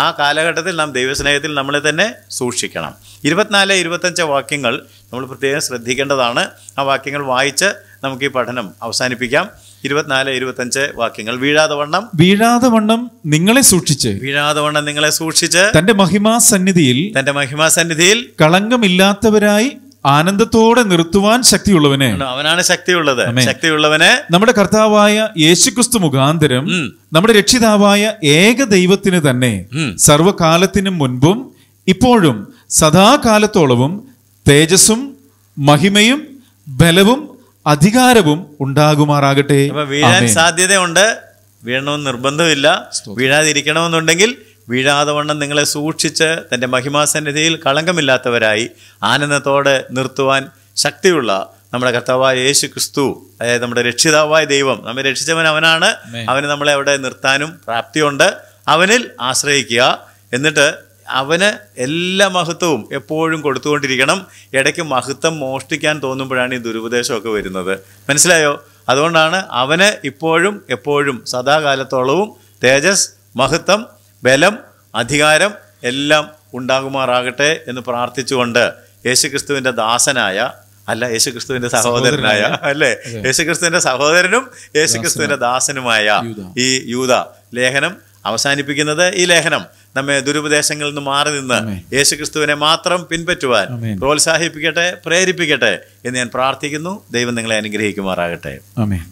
Speaker 1: ആ കാലഘട്ടത്തിൽ നാം ദൈവസ്നേഹത്തിൽ നമ്മളെ തന്നെ സൂക്ഷിക്കണം ഇരുപത്തിനാല് ഇരുപത്തഞ്ച് വാക്യങ്ങൾ നമ്മൾ പ്രത്യേകം ശ്രദ്ധിക്കേണ്ടതാണ് ആ വാക്യങ്ങൾ വായിച്ച് നമുക്ക് ഈ പഠനം അവസാനിപ്പിക്കാം ഇരുപത്തിനാല് ഇരുപത്തഞ്ച് വാക്യങ്ങൾ വീഴാതെ വണ്ണം
Speaker 2: വീഴാതെ വണ്ണം നിങ്ങളെ സൂക്ഷിച്ച്
Speaker 1: വീഴാതെ വണ്ണം നിങ്ങളെ സൂക്ഷിച്ച്
Speaker 2: തന്റെ മഹിമാ സന്നിധിയിൽ തന്റെ മഹിമാ സന്നിധിയിൽ കളങ്കമില്ലാത്തവരായി ആനന്ദത്തോടെ നിർത്തുവാൻ ശക്തിയുള്ളവനെ
Speaker 1: അവനാണ് ശക്തിയുള്ളത് ശക്തിയുള്ളവനെ
Speaker 2: നമ്മുടെ കർത്താവായ യേശുക്രിസ്തു മുഖാന്തരം നമ്മുടെ രക്ഷിതാവായ ഏക ദൈവത്തിന് തന്നെ സർവകാലത്തിനും മുൻപും ഇപ്പോഴും സദാകാലത്തോളവും തേജസ്സും മഹിമയും ബലവും അധികാരവും ഉണ്ടാകുമാറാകട്ടെ വീഴാൻ
Speaker 1: സാധ്യതയുണ്ട് വീഴണമെന്ന് നിർബന്ധമില്ല വീഴാതിരിക്കണമെന്നുണ്ടെങ്കിൽ വീഴാതെ വണ്ണം നിങ്ങളെ സൂക്ഷിച്ച് തൻ്റെ മഹിമാസന്നിധിയിൽ കളങ്കമില്ലാത്തവരായി ആനന്ദത്തോടെ നിർത്തുവാൻ ശക്തിയുള്ള നമ്മുടെ കർത്താവായ യേശു ക്രിസ്തു അതായത് നമ്മുടെ രക്ഷിതാവായ ദൈവം നമ്മെ രക്ഷിച്ചവൻ അവനാണ് അവന് നമ്മളെ അവിടെ നിർത്താനും പ്രാപ്തിയുണ്ട് അവനിൽ ആശ്രയിക്കുക എന്നിട്ട് അവന് എല്ലാ മഹത്വവും എപ്പോഴും കൊടുത്തുകൊണ്ടിരിക്കണം ഇടയ്ക്ക് മഹത്വം മോഷ്ടിക്കാൻ തോന്നുമ്പോഴാണ് ഈ ദുരുപദേശമൊക്കെ വരുന്നത് മനസ്സിലായോ അതുകൊണ്ടാണ് അവന് ഇപ്പോഴും എപ്പോഴും സദാകാലത്തോളവും തേജസ് മഹത്വം ബലം അധികാരം എല്ലാം ഉണ്ടാകുമാറാകട്ടെ എന്ന് പ്രാർത്ഥിച്ചുകൊണ്ട് യേശുക്രിസ്തുവിന്റെ ദാസനായ അല്ല യേശുക്രിസ്തുവിന്റെ സഹോദരനായ അല്ലേ യേശുക്രിസ്തുവിന്റെ സഹോദരനും യേശുക്രിസ്തുവിന്റെ ദാസനുമായ ഈ യൂത ലേഖനം അവസാനിപ്പിക്കുന്നത് ഈ ലേഖനം നമ്മെ ദുരുപദേശങ്ങളിൽ നിന്ന് മാറി നിന്ന് യേശുക്രിസ്തുവിനെ മാത്രം പിൻപറ്റുവാൻ പ്രോത്സാഹിപ്പിക്കട്ടെ പ്രേരിപ്പിക്കട്ടെ എന്ന് ഞാൻ പ്രാർത്ഥിക്കുന്നു ദൈവം നിങ്ങളെ അനുഗ്രഹിക്കുമാറാകട്ടെ